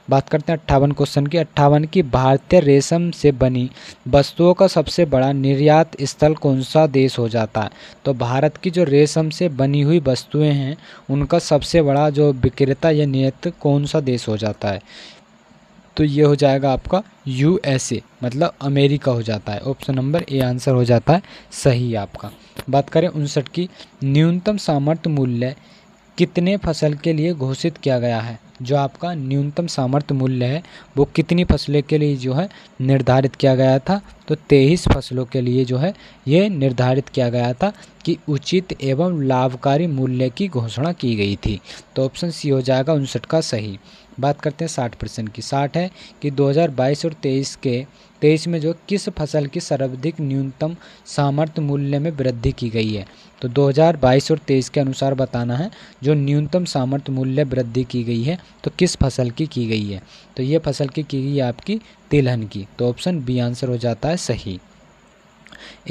बात करते हैं अट्ठावन क्वेश्चन की अट्ठावन की भारतीय रेशम से बनी वस्तुओं का सबसे बड़ा निर्यात स्थल कौन सा देश हो जाता है तो भारत की जो रेशम से बनी हुई वस्तुएं हैं उनका सबसे बड़ा जो विक्रेता या नियत कौन सा देश हो जाता है तो ये हो जाएगा आपका यू मतलब अमेरिका हो जाता है ऑप्शन नंबर ए आंसर हो जाता है सही आपका बात करें उनसठ की न्यूनतम सामर्थ्य मूल्य कितने फसल के लिए घोषित किया गया है? जो आपका न्यूनतम सामर्थ्य मूल्य है वो कितनी फसलों के लिए जो है निर्धारित किया गया था तो तेईस फसलों के लिए जो है ये निर्धारित किया गया था कि उचित एवं लाभकारी मूल्य की घोषणा की गई थी तो ऑप्शन सी हो जाएगा उनसठ का सही बात करते हैं साठ परसेंट की साठ है कि 2022 और 23 के 23 में जो किस फसल की सर्वाधिक न्यूनतम सामर्थ्य मूल्य में वृद्धि की गई है तो 2022 और 23 के अनुसार बताना है जो न्यूनतम सामर्थ्य मूल्य वृद्धि की गई है तो किस फसल की की गई है तो ये फसल की की गई है आपकी तिलहन की तो ऑप्शन बी आंसर हो जाता है सही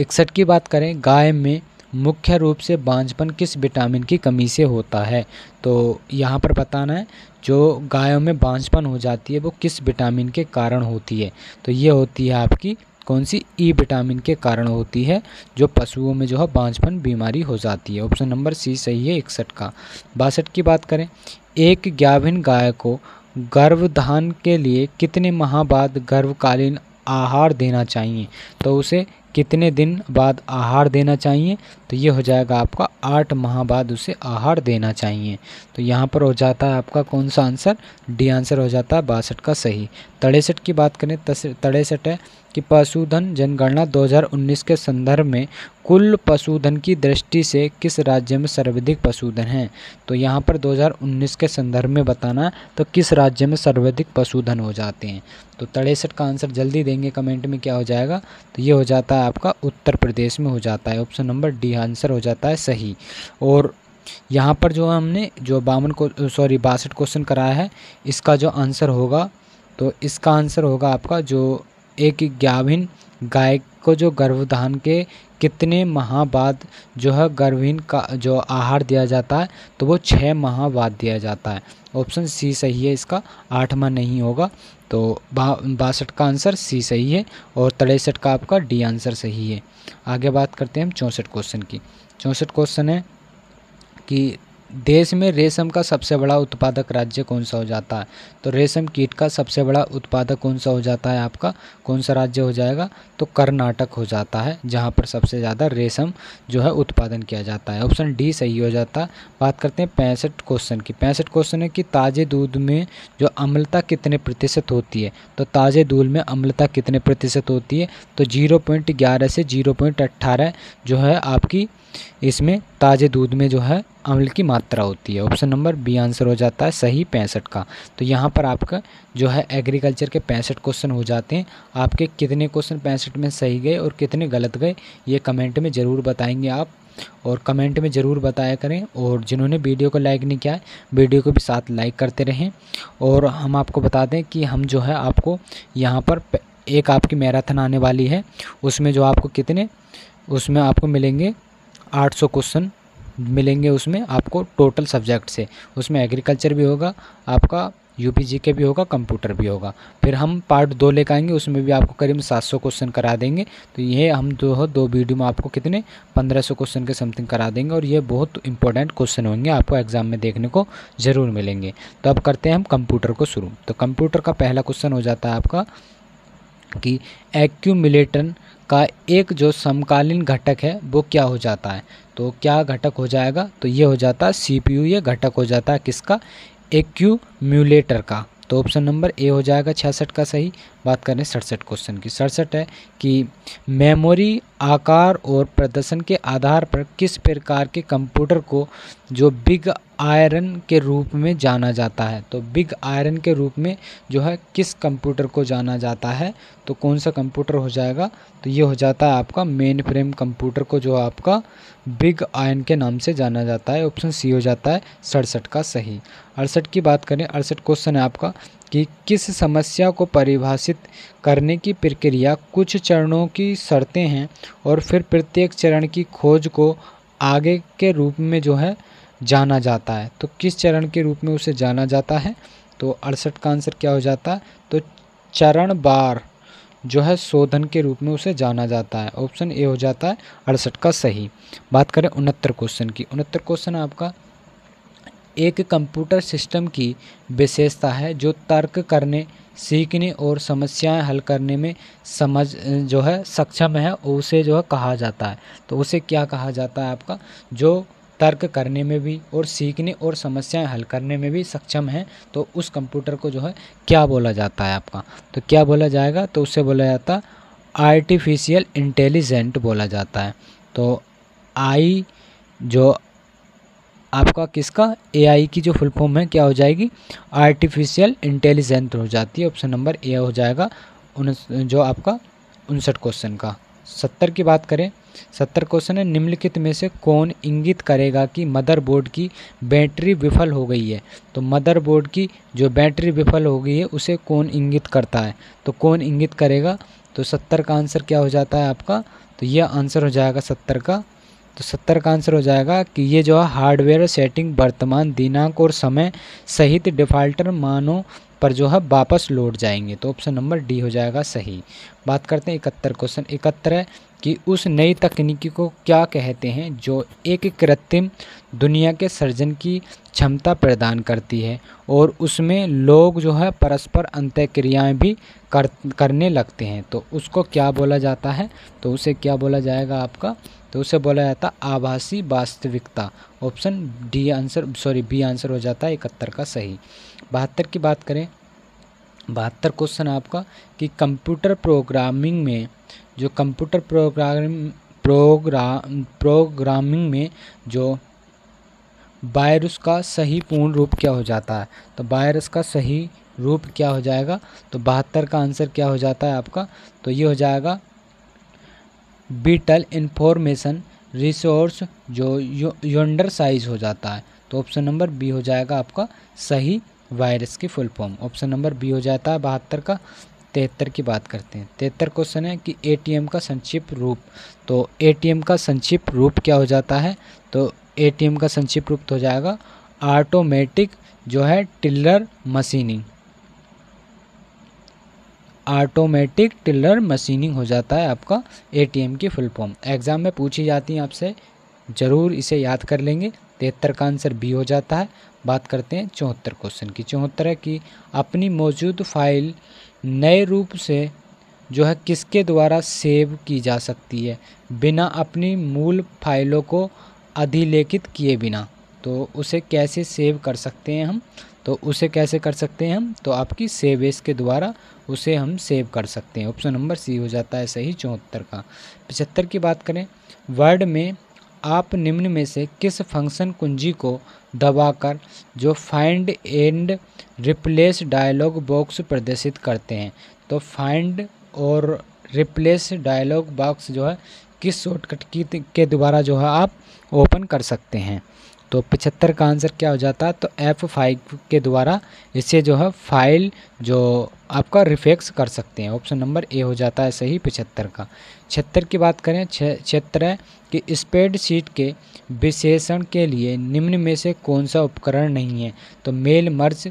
इकसठ की बात करें गाय में मुख्य रूप से बांझपन किस विटामिन की कमी से होता है तो यहाँ पर बताना है जो गायों में बांझपन हो जाती है वो किस विटामिन के कारण होती है तो ये होती है आपकी कौन सी ई e विटामिन के कारण होती है जो पशुओं में जो है बांझपन बीमारी हो जाती है ऑप्शन नंबर सी सही है इकसठ का बासठ की बात करें एक गाभिन गाय को गर्भधान के लिए कितने माह बाद गर्भकालीन आहार देना चाहिए तो उसे कितने दिन बाद आहार देना चाहिए तो ये हो जाएगा आपका आठ माह बाद उसे आहार देना चाहिए तो यहाँ पर हो जाता है आपका कौन सा आंसर डी आंसर हो जाता है बासठ का सही तड़ेसठ की बात करें तड़ेसठ है कि पशुधन जनगणना 2019 के संदर्भ में कुल पशुधन की दृष्टि से किस राज्य में सर्वाधिक पशुधन है तो यहाँ पर 2019 के संदर्भ में बताना तो किस राज्य में सर्वाधिक पशुधन हो जाते हैं तो तड़ेसठ का आंसर जल्दी देंगे कमेंट में क्या हो जाएगा तो ये हो जाता है आपका उत्तर प्रदेश में हो जाता है ऑप्शन नंबर डी आंसर हो जाता है सही और यहाँ पर जो हमने जो बावन को सॉरी बासठ क्वेश्चन कराया है इसका जो आंसर होगा तो इसका आंसर होगा आपका जो एक ज्ञाविन गाय को जो गर्भधान के कितने माह बाद जो है गर्भिन का जो आहार दिया जाता है तो वो छः माह बाद दिया जाता है ऑप्शन सी सही है इसका आठ माह नहीं होगा तो बासठ का आंसर सी सही है और तिरसठ का आपका डी आंसर सही है आगे बात करते हैं हम चौंसठ क्वेश्चन की चौंसठ क्वेश्चन है कि देश में रेशम का सबसे बड़ा उत्पादक राज्य कौन सा हो जाता है तो रेशम कीट का सबसे बड़ा उत्पादक कौन सा हो जाता है आपका कौन सा राज्य हो जाएगा तो कर्नाटक हो जाता है जहाँ पर सबसे ज़्यादा रेशम जो है उत्पादन किया जाता है ऑप्शन डी सही हो जाता है बात करते हैं पैंसठ क्वेश्चन की पैंसठ क्वेश्चन है कि ताज़े दूध में जो अम्लता कितने प्रतिशत होती है तो ताज़े दूध में अम्लता कितने प्रतिशत होती है तो जीरो पॉइंट ग्यारह से जीरो पॉइंट अट्ठारह जो है आपकी इसमें ताज़े दूध में जो है अम्ल की मात्रा होती है ऑप्शन नंबर बी आंसर हो जाता है सही पैंसठ का तो यहाँ पर आपका जो है एग्रीकल्चर के पैंसठ क्वेश्चन हो जाते हैं आपके कितने क्वेश्चन पैंसठ में सही गए और कितने गलत गए ये कमेंट में ज़रूर बताएंगे आप और कमेंट में ज़रूर बताया करें और जिन्होंने वीडियो को लाइक नहीं किया वीडियो को भी साथ लाइक करते रहें और हम आपको बता दें कि हम जो है आपको यहाँ पर एक आपकी मैराथन आने वाली है उसमें जो आपको कितने उसमें आपको मिलेंगे 800 क्वेश्चन मिलेंगे उसमें आपको टोटल सब्जेक्ट से उसमें एग्रीकल्चर भी होगा आपका यू पी जी के भी होगा कंप्यूटर भी होगा फिर हम पार्ट दो लेकर आएंगे उसमें भी आपको करीब सात सौ क्वेश्चन करा देंगे तो ये हम दो दो वीडियो में आपको कितने पंद्रह सौ क्वेश्चन के समथिंग करा देंगे और ये बहुत इंपॉर्टेंट क्वेश्चन होंगे आपको एग्ज़ाम में देखने को ज़रूर मिलेंगे तो अब करते हैं हम कंप्यूटर को शुरू तो कंप्यूटर का पहला क्वेश्चन हो जाता है आपका कि एक्यूमिलेटन का एक जो समकालीन घटक है वो क्या हो जाता है तो क्या घटक हो जाएगा तो ये हो जाता है सीपीयू ये घटक हो जाता है किसका एक्यूम्यूलेटर का तो ऑप्शन नंबर ए हो जाएगा छियासठ का सही बात करें सड़सठ क्वेश्चन की सड़सठ है कि मेमोरी आकार और प्रदर्शन के आधार पर किस प्रकार के कंप्यूटर को जो बिग आयरन के रूप में जाना जाता है तो बिग आयरन के रूप में जो है किस कंप्यूटर को जाना जाता है तो कौन सा कंप्यूटर हो जाएगा तो ये हो जाता है आपका मेन फ्रेम कंप्यूटर को जो आपका बिग आयन के नाम से जाना जाता है ऑप्शन सी हो जाता है सड़सठ का सही अड़सठ की बात करें अड़सठ क्वेश्चन है आपका कि किस समस्या को परिभाषित करने की प्रक्रिया कुछ चरणों की शर्तें हैं और फिर प्रत्येक चरण की खोज को आगे के रूप में जो है जाना जाता है तो किस चरण के रूप में उसे जाना जाता है तो अड़सठ का आंसर क्या हो जाता है तो चरण बार जो है शोधन के रूप में उसे जाना जाता है ऑप्शन ए हो जाता है अड़सठ का सही बात करें उनहत्तर क्वेश्चन की उनहत्तर क्वेश्चन आपका एक कंप्यूटर सिस्टम की विशेषता है जो तर्क करने सीखने और समस्याएं हल करने में समझ जो है सक्षम है उसे जो है कहा जाता है तो उसे क्या कहा जाता है आपका जो तर्क करने में भी और सीखने और समस्याएं हल करने में भी सक्षम है तो उस कंप्यूटर को जो है क्या बोला जाता है आपका तो क्या बोला जाएगा तो उसे बोला जाता आर्टिफिशियल इंटेलिजेंट बोला जाता है तो आई जो आपका किसका एआई की जो फुल फॉर्म है क्या हो जाएगी आर्टिफिशियल इंटेलिजेंट हो जाती है ऑप्शन नंबर ए हो जाएगा उन जो आपका उनसठ क्वेश्चन का सत्तर की बात करें सत्तर क्वेश्चन है निम्नलिखित में से कौन इंगित करेगा कि मदरबोर्ड की बैटरी विफल हो गई है तो मदरबोर्ड की जो बैटरी विफल हो गई है उसे कौन इंगित करता है तो कौन इंगित करेगा तो सत्तर का आंसर क्या हो जाता है आपका तो यह आंसर हो जाएगा सत्तर का तो सत्तर का आंसर हो जाएगा कि ये जो है हार्डवेयर सेटिंग वर्तमान दिनांक और समय सहित डिफाल्टर मानो पर जो है वापस लौट जाएंगे तो ऑप्शन नंबर डी हो जाएगा सही बात करते हैं इकहत्तर क्वेश्चन इकहत्तर है कि उस नई तकनीकी को क्या कहते हैं जो एक कृत्रिम दुनिया के सर्जन की क्षमता प्रदान करती है और उसमें लोग जो है परस्पर अंत्यक्रियाएँ भी कर करने लगते हैं तो उसको क्या बोला जाता है तो उसे क्या बोला जाएगा आपका तो उसे बोला जाता आभासी वास्तविकता option D answer sorry B answer हो जाता है इकहत्तर का सही बहत्तर की बात करें बहत्तर क्वेश्चन आपका कि कंप्यूटर प्रोग्रामिंग में जो कंप्यूटर प्रोग्राम प्रोग्राम प्रोग्रामिंग में जो वायरस का सही पूर्ण रूप क्या हो जाता है तो वायरस का सही रूप क्या हो जाएगा तो बहत्तर का आंसर क्या हो जाता है आपका तो ये हो जाएगा बीटल इन्फॉर्मेशन रिसोर्स जो यंडर साइज हो जाता है तो ऑप्शन नंबर बी हो जाएगा आपका सही वायरस की full form option number B हो जाता है बहत्तर का तिहत्तर की बात करते हैं तिहत्तर क्वेश्चन है कि एटीएम का संक्षिप्त रूप तो एटीएम का संक्षिप्त रूप क्या हो जाता है तो एटीएम का संक्षिप्त रूप तो हो जाएगा ऑटोमेटिक जो है teller machining automatic teller machining हो जाता है आपका एटीएम की फुल फॉर्म एग्ज़ाम में पूछी जाती हैं आपसे ज़रूर इसे याद कर लेंगे तिहत्तर का आंसर बी हो जाता है बात करते हैं चौहत्तर क्वेश्चन की चौहत्तर है कि अपनी मौजूद फाइल नए रूप से जो है किसके द्वारा सेव की जा सकती है बिना अपनी मूल फाइलों को अधिलेखित किए बिना तो उसे कैसे सेव कर सकते हैं हम तो उसे कैसे कर सकते हैं हम तो आपकी सेव एस के द्वारा उसे हम सेव कर सकते हैं ऑप्शन नंबर सी हो जाता है सही चौहत्तर का पचहत्तर की बात करें वर्ड में आप निम्न में से किस फंक्शन कुंजी को दबाकर जो find and replace dialogue box प्रदर्शित करते हैं तो फाइंड और रिप्लेस डायलॉग बॉक्स जो है किस शॉर्टकट की के द्वारा जो है आप ओपन कर सकते हैं तो पचहत्तर का आंसर क्या हो जाता है तो एफ़ फाइव के द्वारा इससे जो है फाइल जो आपका रिफेक्स कर सकते हैं ऑप्शन नंबर ए हो जाता है सही पचहत्तर का छिहत्तर की बात करें छिहत्तर है कि शीट के विशेषण के लिए निम्न में से कौन सा उपकरण नहीं है तो मेल मर्ज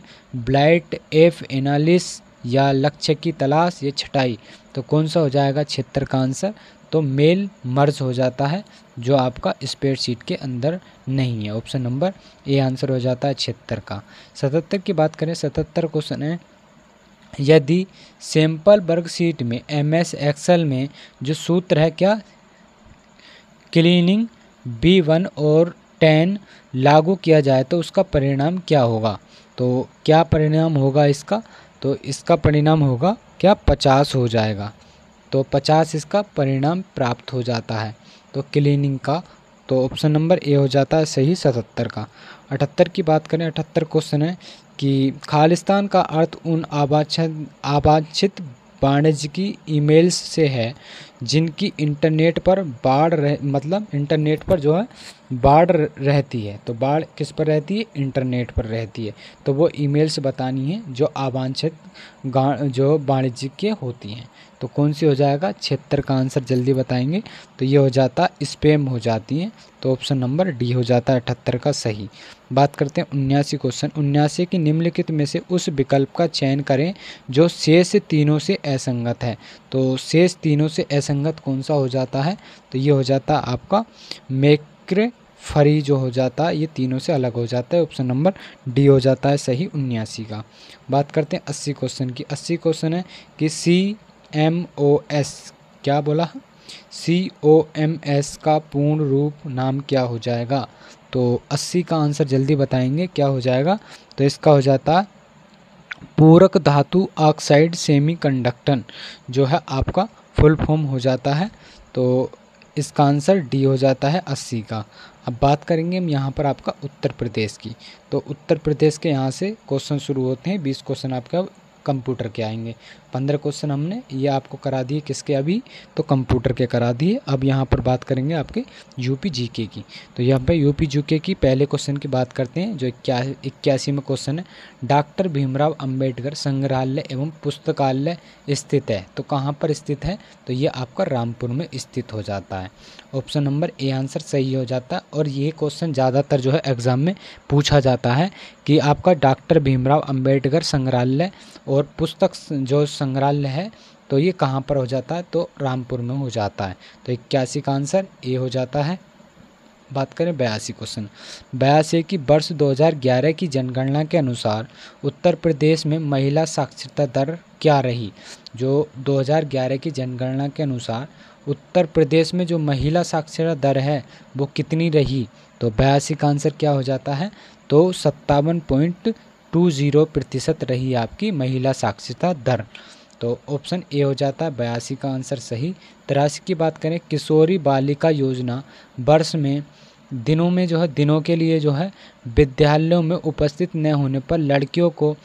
ब्लाइट एफ एनालिस या लक्ष्य की तलाश या छटाई तो कौन सा हो जाएगा छिहत्तर का आंसर तो मेल मर्ज हो जाता है जो आपका सीट के अंदर नहीं है ऑप्शन नंबर ए आंसर हो जाता है छिहत्तर का सतहत्तर की बात करें सतहत्तर क्वेश्चन है यदि सैंपल वर्कशीट में एम एस एक्सल में जो सूत्र है क्या क्लीनिंग बी वन और टेन लागू किया जाए तो उसका परिणाम क्या होगा तो क्या परिणाम होगा इसका तो इसका परिणाम होगा क्या पचास हो जाएगा तो पचास इसका परिणाम प्राप्त हो जाता है तो क्लीनिंग का तो ऑप्शन नंबर ए हो जाता है सही सतहत्तर का अठहत्तर की बात करें अठहत्तर क्वेश्चन है कि खालिस्तान का अर्थ उन आवाक्षित आवाचित वाणिज्य की ईमेल्स से है जिनकी इंटरनेट पर बाढ़ रह मतलब इंटरनेट पर जो है बाढ़ रहती है तो बाढ़ किस पर रहती है इंटरनेट पर रहती है तो वो ईमेल्स बतानी है जो आवांछित जो वाणिज्य के होती हैं तो कौन सी हो जाएगा छिहत्तर का आंसर जल्दी बताएंगे तो ये हो जाता स्पेम हो जाती है तो ऑप्शन नंबर डी हो जाता है अठहत्तर का सही बात करते हैं उन्यासी क्वेश्चन उन्यासी की निम्नलिखित में से उस विकल्प का चयन करें जो शेष तीनों से असंगत है तो शेष तीनों से असंगत कौन सा हो जाता है तो ये हो जाता आपका मेक्र फरी जो हो जाता है ये तीनों से अलग हो जाता है ऑप्शन नंबर डी हो जाता है सही उन्यासी का बात करते हैं अस्सी क्वेश्चन की अस्सी क्वेश्चन है कि सी एम ओ एस क्या बोला सी ओ एम एस का पूर्ण रूप नाम क्या हो जाएगा तो अस्सी का आंसर जल्दी बताएंगे क्या हो जाएगा तो इसका हो जाता है पूरक धातु ऑक्साइड कंडक्टन जो है आपका फुल फॉर्म हो जाता है तो इसका आंसर डी हो जाता है अस्सी का अब बात करेंगे हम यहाँ पर आपका उत्तर प्रदेश की तो उत्तर प्रदेश के यहाँ से क्वेश्चन शुरू होते हैं बीस क्वेश्चन आपका कंप्यूटर के आएंगे पंद्रह क्वेश्चन हमने ये आपको करा दिए किसके अभी तो कंप्यूटर के करा दिए अब यहाँ पर बात करेंगे आपके यूपी जीके की तो यहाँ पर यूपी जीके की पहले क्वेश्चन की बात करते हैं जो इक्यासी में क्वेश्चन है डॉक्टर भीमराव अम्बेडकर संग्रहालय एवं पुस्तकालय स्थित है तो कहाँ पर स्थित है तो ये आपका रामपुर में स्थित हो जाता है ऑप्शन नंबर ए आंसर सही हो जाता है और ये क्वेश्चन ज़्यादातर जो है एग्ज़ाम में पूछा जाता है कि आपका डॉक्टर भीमराव अम्बेडकर संग्रहालय और पुस्तक जो संग्रहालय है तो ये कहाँ पर हो जाता है तो रामपुर में हो जाता है तो इक्यासी का आंसर ए हो जाता है बात करें बयासी क्वेश्चन बयासी की वर्ष 2011 की जनगणना के अनुसार उत्तर प्रदेश में महिला साक्षरता दर क्या रही जो 2011 की जनगणना के अनुसार उत्तर प्रदेश में जो महिला साक्षरता दर है वो कितनी रही तो बयासी का आंसर क्या हो जाता है तो सत्तावन पॉइंट टू ज़ीरो प्रतिशत रही आपकी महिला साक्षरता दर तो ऑप्शन ए हो जाता है बयासी का आंसर सही तिरासी की बात करें किशोरी बालिका योजना वर्ष में दिनों में जो है दिनों के लिए जो है विद्यालयों में उपस्थित न होने पर लड़कियों को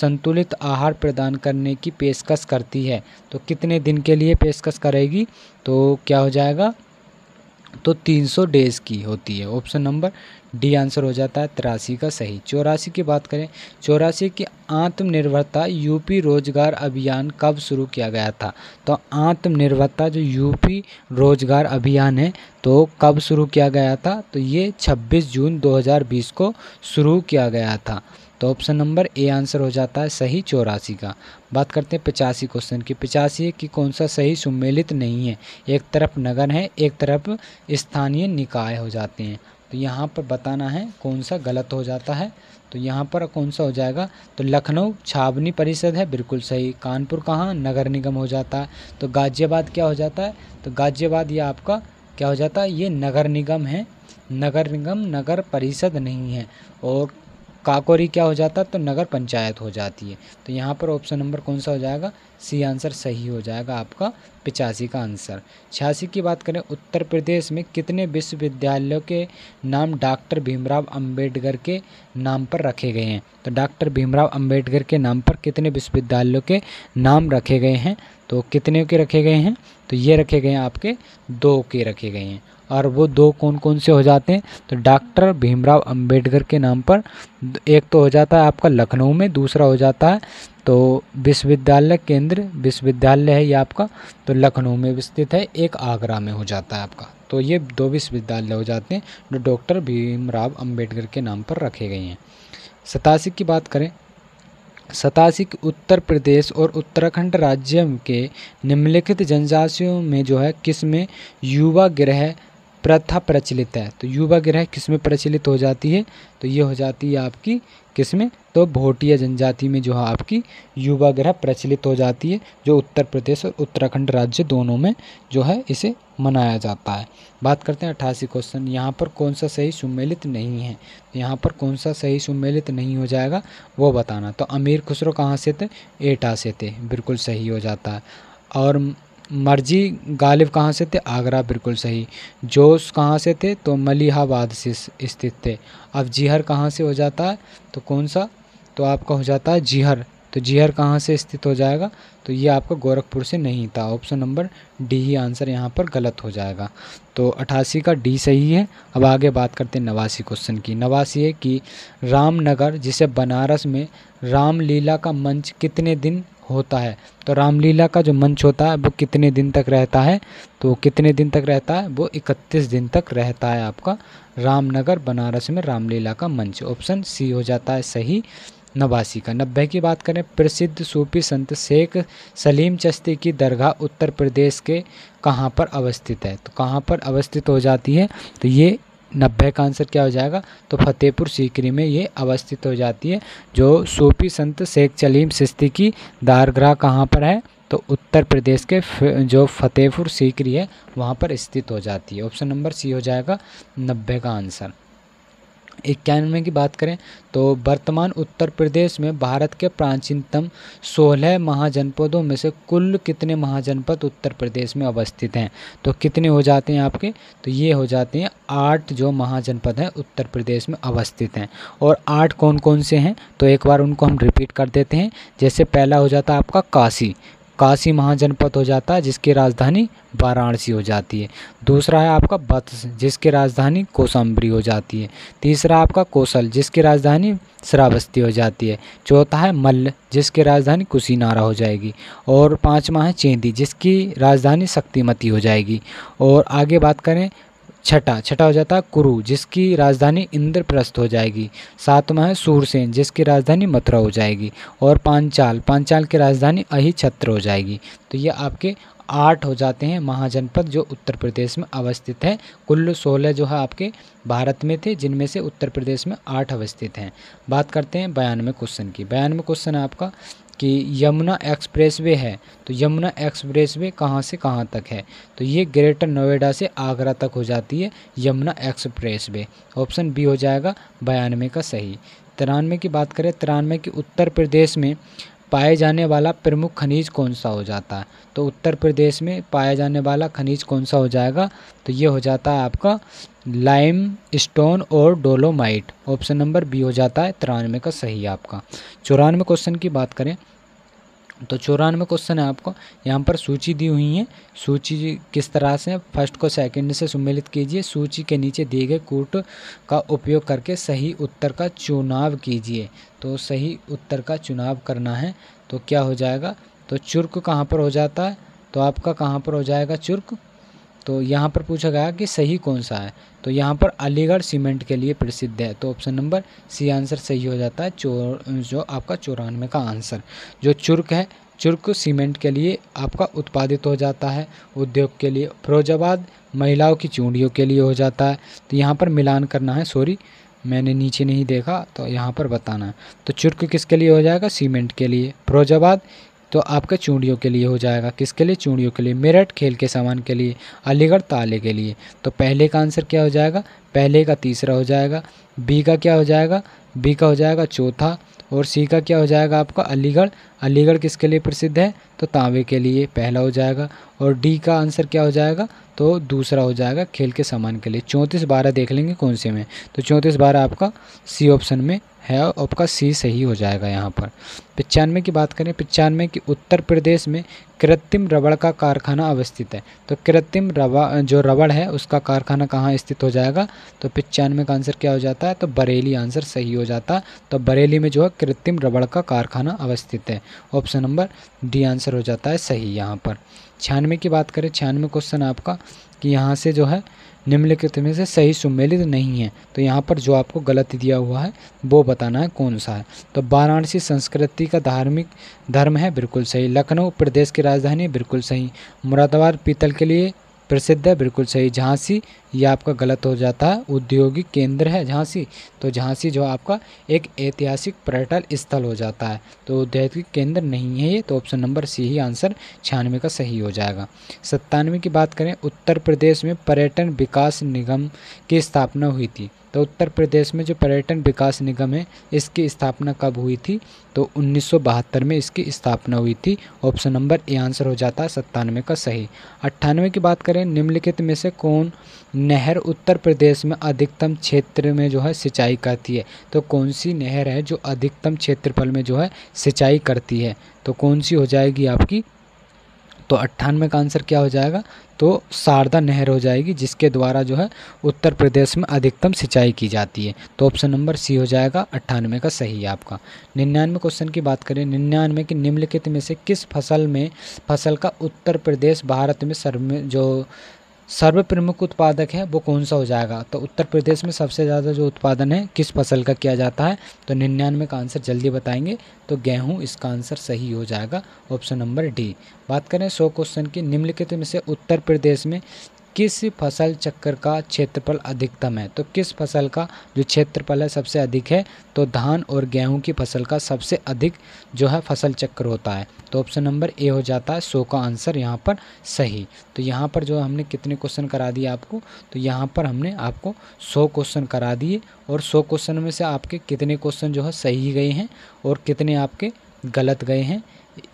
संतुलित आहार प्रदान करने की पेशकश करती है तो कितने दिन के लिए पेशकश करेगी तो क्या हो जाएगा तो 300 डेज़ की होती है ऑप्शन नंबर डी आंसर हो जाता है तिरासी का सही चौरासी की बात करें चौरासी की आत्मनिर्भरता यूपी रोजगार अभियान कब शुरू किया गया था तो आत्मनिर्भरता जो यूपी रोजगार अभियान है तो कब शुरू किया गया था तो ये 26 जून 2020 को शुरू किया गया था तो ऑप्शन नंबर ए आंसर हो जाता है सही चौरासी का बात करते हैं पिचासी क्वेश्चन की पिचासी की कौन सा सही सुमेलित नहीं है एक तरफ नगर है एक तरफ स्थानीय निकाय हो जाते हैं तो यहाँ पर बताना है कौन सा गलत हो जाता है तो यहाँ पर कौन सा हो जाएगा तो लखनऊ छावनी परिषद है बिल्कुल सही कानपुर कहाँ नगर निगम हो जाता है तो गाजियाबाद क्या हो जाता है तो गाजियाबाद ये आपका क्या हो जाता है ये नगर निगम है नगर निगम नगर परिषद नहीं है और काकोरी क्या हो जाता है तो नगर पंचायत हो जाती है तो यहाँ पर ऑप्शन नंबर कौन सा हो जाएगा सी आंसर सही हो जाएगा आपका पिचासी का आंसर छियासी की बात करें उत्तर प्रदेश में कितने विश्वविद्यालयों के नाम डॉक्टर भीमराव अंबेडकर के नाम पर रखे गए हैं तो डॉक्टर भीमराव अंबेडकर के नाम पर कितने विश्वविद्यालयों के नाम रखे गए हैं तो कितने के रखे गए हैं तो ये रखे गए हैं आपके दो के रखे गए हैं और वो दो कौन कौन से हो जाते हैं तो डॉक्टर भीमराव अंबेडकर के नाम पर एक तो हो जाता है आपका लखनऊ में दूसरा हो जाता है तो विश्वविद्यालय केंद्र विश्वविद्यालय है ये आपका तो लखनऊ में विस्तृत है एक आगरा में हो जाता है आपका तो ये दो विश्वविद्यालय हो जाते हैं जो डॉक्टर भीमराव अम्बेडकर के नाम पर रखे गए हैं सतासी की बात करें सतासी उत्तर प्रदेश और उत्तराखंड राज्य के निम्नलिखित जनजातियों में जो है किस में युवा गृह प्रथा प्रचलित है तो युवा ग्रह किसमें प्रचलित हो जाती है तो ये हो जाती है आपकी किसमें तो भोटिया जनजाति में जो है आपकी युवा ग्रह प्रचलित हो जाती है जो उत्तर प्रदेश और उत्तराखंड राज्य दोनों में जो है इसे मनाया जाता है बात करते हैं अट्ठासी क्वेश्चन यहाँ पर कौन सा सही सुमेलित नहीं है तो यहाँ पर कौन सा सही सुमेलित नहीं हो जाएगा वो बताना तो अमीर खुसरो कहाँ से थे एटा से थे बिल्कुल सही हो जाता है और मर्जी गालिब कहाँ से थे आगरा बिल्कुल सही जोश कहाँ से थे तो मलिहाबाद से स्थित थे अब जीहर कहाँ से हो जाता है तो कौन सा तो आपका हो जाता है जीहर तो जीहर कहाँ से स्थित हो जाएगा तो ये आपका गोरखपुर से नहीं था ऑप्शन नंबर डी ही आंसर यहाँ पर गलत हो जाएगा तो अठासी का डी सही है अब आगे बात करते हैं नवासी क्वेश्चन की नवासी है कि रामनगर जिसे बनारस में रामलीला का मंच कितने दिन होता है तो रामलीला का जो मंच होता है वो कितने दिन तक रहता है तो कितने दिन तक रहता है वो इकतीस दिन तक रहता है आपका रामनगर बनारस में रामलीला का मंच ऑप्शन सी हो जाता है सही नवासी का नब्बे की बात करें प्रसिद्ध सूफी संत शेख सलीम चश्ती की दरगाह उत्तर प्रदेश के कहाँ पर अवस्थित है तो कहाँ पर अवस्थित हो जाती है तो ये नब्बे का आंसर क्या हो जाएगा तो फतेहपुर सीकरी में ये अवस्थित हो जाती है जो सूफी संत शेख चलीम सिस्ती की दारग्रह कहाँ पर है तो उत्तर प्रदेश के जो फतेहपुर सीकरी है वहाँ पर स्थित हो जाती है ऑप्शन नंबर सी हो जाएगा नब्बे का आंसर इक्यानवे की बात करें तो वर्तमान उत्तर प्रदेश में भारत के प्राचीनतम सोलह महाजनपदों में से कुल कितने महाजनपद उत्तर प्रदेश में अवस्थित हैं तो कितने हो जाते हैं आपके तो ये हो जाते हैं आठ जो महाजनपद हैं उत्तर प्रदेश में अवस्थित हैं और आठ कौन कौन से हैं तो एक बार उनको हम रिपीट कर देते हैं जैसे पहला हो जाता है आपका काशी काशी महाजनपद हो जाता है जिसकी राजधानी वाराणसी हो जाती है दूसरा है आपका बत्स जिसकी राजधानी कोसम्बरी हो जाती है तीसरा आपका कोसल जिसकी राजधानी श्रावस्ती हो जाती है चौथा है मल्ल जिसकी राजधानी कुशीनारा हो जाएगी और पाँचवा है चेंदी जिसकी राजधानी शक्तिमती हो जाएगी और आगे बात करें छठा छठा हो जाता है कुरु जिसकी राजधानी इंद्रप्रस्थ हो जाएगी सातवां है सूरसेन जिसकी राजधानी मथुरा हो जाएगी और पांचाल पांचाल की राजधानी अहिछत्र हो जाएगी तो ये आपके आठ हो जाते हैं महाजनपद जो उत्तर प्रदेश में अवस्थित है कुल सोलह जो है आपके भारत में थे जिनमें से उत्तर प्रदेश में आठ अवस्थित हैं बात करते हैं बयानवे क्वेश्चन की बयानवे क्वेश्चन है आपका कि यमुना एक्सप्रेसवे है तो यमुना एक्सप्रेसवे कहाँ से कहाँ तक है तो ये ग्रेटर नोएडा से आगरा तक हो जाती है यमुना एक्सप्रेसवे ऑप्शन बी हो जाएगा बयानवे का सही तिरानवे की बात करें तिरानवे की उत्तर प्रदेश में पाए जाने वाला प्रमुख खनिज कौन सा हो जाता है तो उत्तर प्रदेश में पाया जाने वाला खनिज कौन सा हो जाएगा तो ये हो जाता है आपका लाइम स्टोन और डोलोमाइट ऑप्शन नंबर बी हो जाता है तिरानवे का सही आपका चौरानवे क्वेश्चन की बात करें तो चौरानवे क्वेश्चन है आपको यहाँ पर सूची दी हुई है सूची किस तरह से फर्स्ट को सेकंड से सम्मिलित कीजिए सूची के नीचे दिए गए कूट का उपयोग करके सही उत्तर का चुनाव कीजिए तो सही उत्तर का चुनाव करना है तो क्या हो जाएगा तो चुर्क कहाँ पर हो जाता है तो आपका कहाँ पर हो जाएगा चुर्क तो यहाँ पर पूछा गया कि सही कौन सा है तो यहाँ पर अलीगढ़ सीमेंट के लिए प्रसिद्ध है तो ऑप्शन नंबर सी आंसर सही हो जाता है चोर जो आपका चौरानवे का आंसर जो चुर्क है चुर्क सीमेंट के लिए आपका उत्पादित हो जाता है उद्योग के लिए फिरोजाबाद महिलाओं की चूड़ियों के लिए हो जाता है तो यहाँ पर मिलान करना है सॉरी मैंने नीचे नहीं देखा तो यहाँ पर बताना है तो चुर्क किसके लिए हो जाएगा सीमेंट के लिए फिरोजाबाद तो आपके चूड़ियों के लिए हो जाएगा किसके लिए चूड़ियों के लिए मेरठ खेल के सामान के लिए अलीगढ़ ताले के लिए तो पहले का आंसर क्या हो जाएगा पहले का तीसरा हो जाएगा बी का क्या हो जाएगा बी का हो जाएगा चौथा और सी का क्या हो जाएगा आपका अलीगढ़ अलीगढ़ किसके लिए प्रसिद्ध है तो तांबे के लिए पहला हो जाएगा और डी का आंसर क्या हो जाएगा तो दूसरा हो जाएगा खेल के सामान के लिए चौंतीस बारह देख लेंगे कौन से में तो चौंतीस बारह आपका सी ऑप्शन में है आपका सी सही हो जाएगा यहाँ पर पचानवे की बात करें पचानवे की उत्तर प्रदेश में कृत्रिम रबड़ का कारखाना अवस्थित है तो कृत्रिम रबा जो रबड़ है उसका कारखाना कहाँ स्थित हो जाएगा तो पचानवे का आंसर क्या हो जाता है तो बरेली आंसर सही हो जाता तो बरेली में जो है कृत्रिम रबड़ का कारखाना अवस्थित है ऑप्शन नंबर डी आंसर हो जाता है सही यहाँ पर छियानवे की बात करें छियानवे क्वेश्चन आपका कि यहाँ से जो है निम्नलिखित में से सही सुमेलित नहीं है तो यहाँ पर जो आपको गलत दिया हुआ है वो बताना है कौन सा है तो वाराणसी संस्कृति का धार्मिक धर्म है बिल्कुल सही लखनऊ प्रदेश की राजधानी बिल्कुल सही मुरादाबाद पीतल के लिए प्रसिद्ध है बिल्कुल सही झांसी ये आपका गलत हो जाता है औद्योगिक केंद्र है झांसी तो झांसी जो आपका एक ऐतिहासिक पर्यटन स्थल हो जाता है तो औद्योगिक केंद्र नहीं है ये तो ऑप्शन नंबर सी ही आंसर छियानवे का सही हो जाएगा सत्तानवे की बात करें उत्तर प्रदेश में पर्यटन विकास निगम की स्थापना हुई थी तो उत्तर प्रदेश में जो पर्यटन विकास निगम है इसकी स्थापना कब हुई थी तो उन्नीस में इसकी स्थापना हुई थी ऑप्शन नंबर ए आंसर हो जाता है सत्तानवे का सही अट्ठानवे की बात करें निम्नलिखित में से कौन नहर उत्तर प्रदेश में अधिकतम क्षेत्र में जो है सिंचाई करती है तो कौन सी नहर है जो अधिकतम क्षेत्रफल में जो है सिंचाई करती है तो कौन सी हो जाएगी आपकी तो अट्ठानवे का आंसर क्या हो जाएगा तो शारदा नहर हो जाएगी जिसके द्वारा जो है उत्तर प्रदेश में अधिकतम सिंचाई की जाती है तो ऑप्शन नंबर सी हो जाएगा अट्ठानवे का सही है आपका निन्यानवे क्वेश्चन की बात करें निन्यानवे कि निम्नलिखित में से किस फसल में फसल का उत्तर प्रदेश भारत में सर्व जो सर्वप्रमुख उत्पादक है वो कौन सा हो जाएगा तो उत्तर प्रदेश में सबसे ज़्यादा जो उत्पादन है किस फसल का किया जाता है तो निन्यानवे का आंसर जल्दी बताएंगे तो गेहूं इसका आंसर सही हो जाएगा ऑप्शन नंबर डी बात करें सौ क्वेश्चन की निम्नलिखित में से उत्तर प्रदेश में किस फसल चक्कर का क्षेत्रफल अधिकतम है तो किस फसल का जो क्षेत्रफल है सबसे अधिक है तो धान और गेहूं की फसल का सबसे अधिक जो है फसल चक्कर होता है तो ऑप्शन नंबर ए हो जाता है सो का आंसर यहाँ पर सही तो यहाँ पर जो हमने कितने क्वेश्चन करा दिए आपको तो यहाँ पर हमने आपको सौ क्वेश्चन करा दिए और सौ क्वेश्चन में से आपके कितने क्वेश्चन जो है सही गए हैं और कितने आपके गलत गए हैं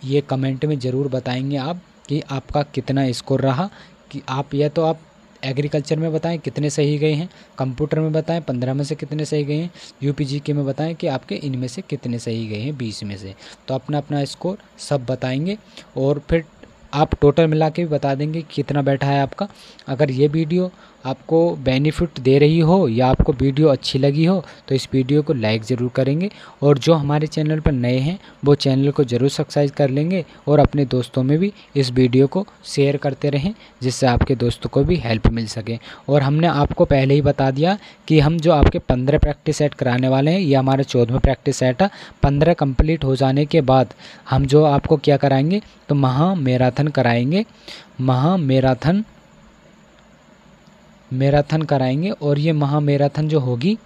ये कमेंट में ज़रूर बताएंगे आप कि आपका कितना स्कोर रहा कि आप या तो आप एग्रीकल्चर में बताएं कितने सही गए हैं कंप्यूटर में बताएं पंद्रह में से कितने सही गए हैं यू पी जी के में बताएं कि आपके इनमें से कितने सही गए हैं बीस में से तो अपना अपना स्कोर सब बताएंगे और फिर आप टोटल मिला के भी बता देंगे कितना बैठा है आपका अगर ये वीडियो आपको बेनिफिट दे रही हो या आपको वीडियो अच्छी लगी हो तो इस वीडियो को लाइक ज़रूर करेंगे और जो हमारे चैनल पर नए हैं वो चैनल को ज़रूर सब्सक्राइब कर लेंगे और अपने दोस्तों में भी इस वीडियो को शेयर करते रहें जिससे आपके दोस्तों को भी हेल्प मिल सके और हमने आपको पहले ही बता दिया कि हम जो आपके पंद्रह प्रैक्टिस सेट कराने वाले हैं या हमारा चौदहवा प्रैक्टिस सेट है पंद्रह कम्प्लीट हो जाने के बाद हम जो आपको क्या कराएँगे तो महा मैराथन कराएँगे महा मैराथन मैराथन कराएंगे और ये महा मैराथन जो होगी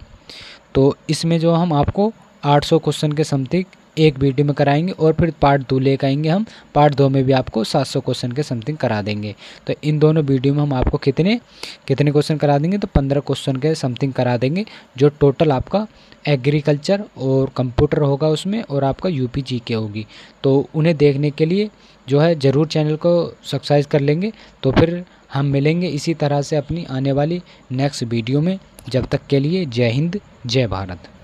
तो इसमें जो हम आपको 800 क्वेश्चन के समथिंग एक वीडियो में कराएंगे और फिर पार्ट दो लेकर आएंगे हम पार्ट दो में भी आपको 700 क्वेश्चन के समथिंग करा देंगे तो इन दोनों वीडियो में हम आपको कितने कितने क्वेश्चन करा देंगे तो 15 क्वेश्चन के समथिंग करा देंगे जो टोटल आपका एग्रीकल्चर और कंप्यूटर होगा उसमें और आपका यूपी जी के होगी तो उन्हें देखने के लिए जो है ज़रूर चैनल को सब्सक्राइब कर लेंगे तो फिर हम मिलेंगे इसी तरह से अपनी आने वाली नेक्स्ट वीडियो में जब तक के लिए जय हिंद जय भारत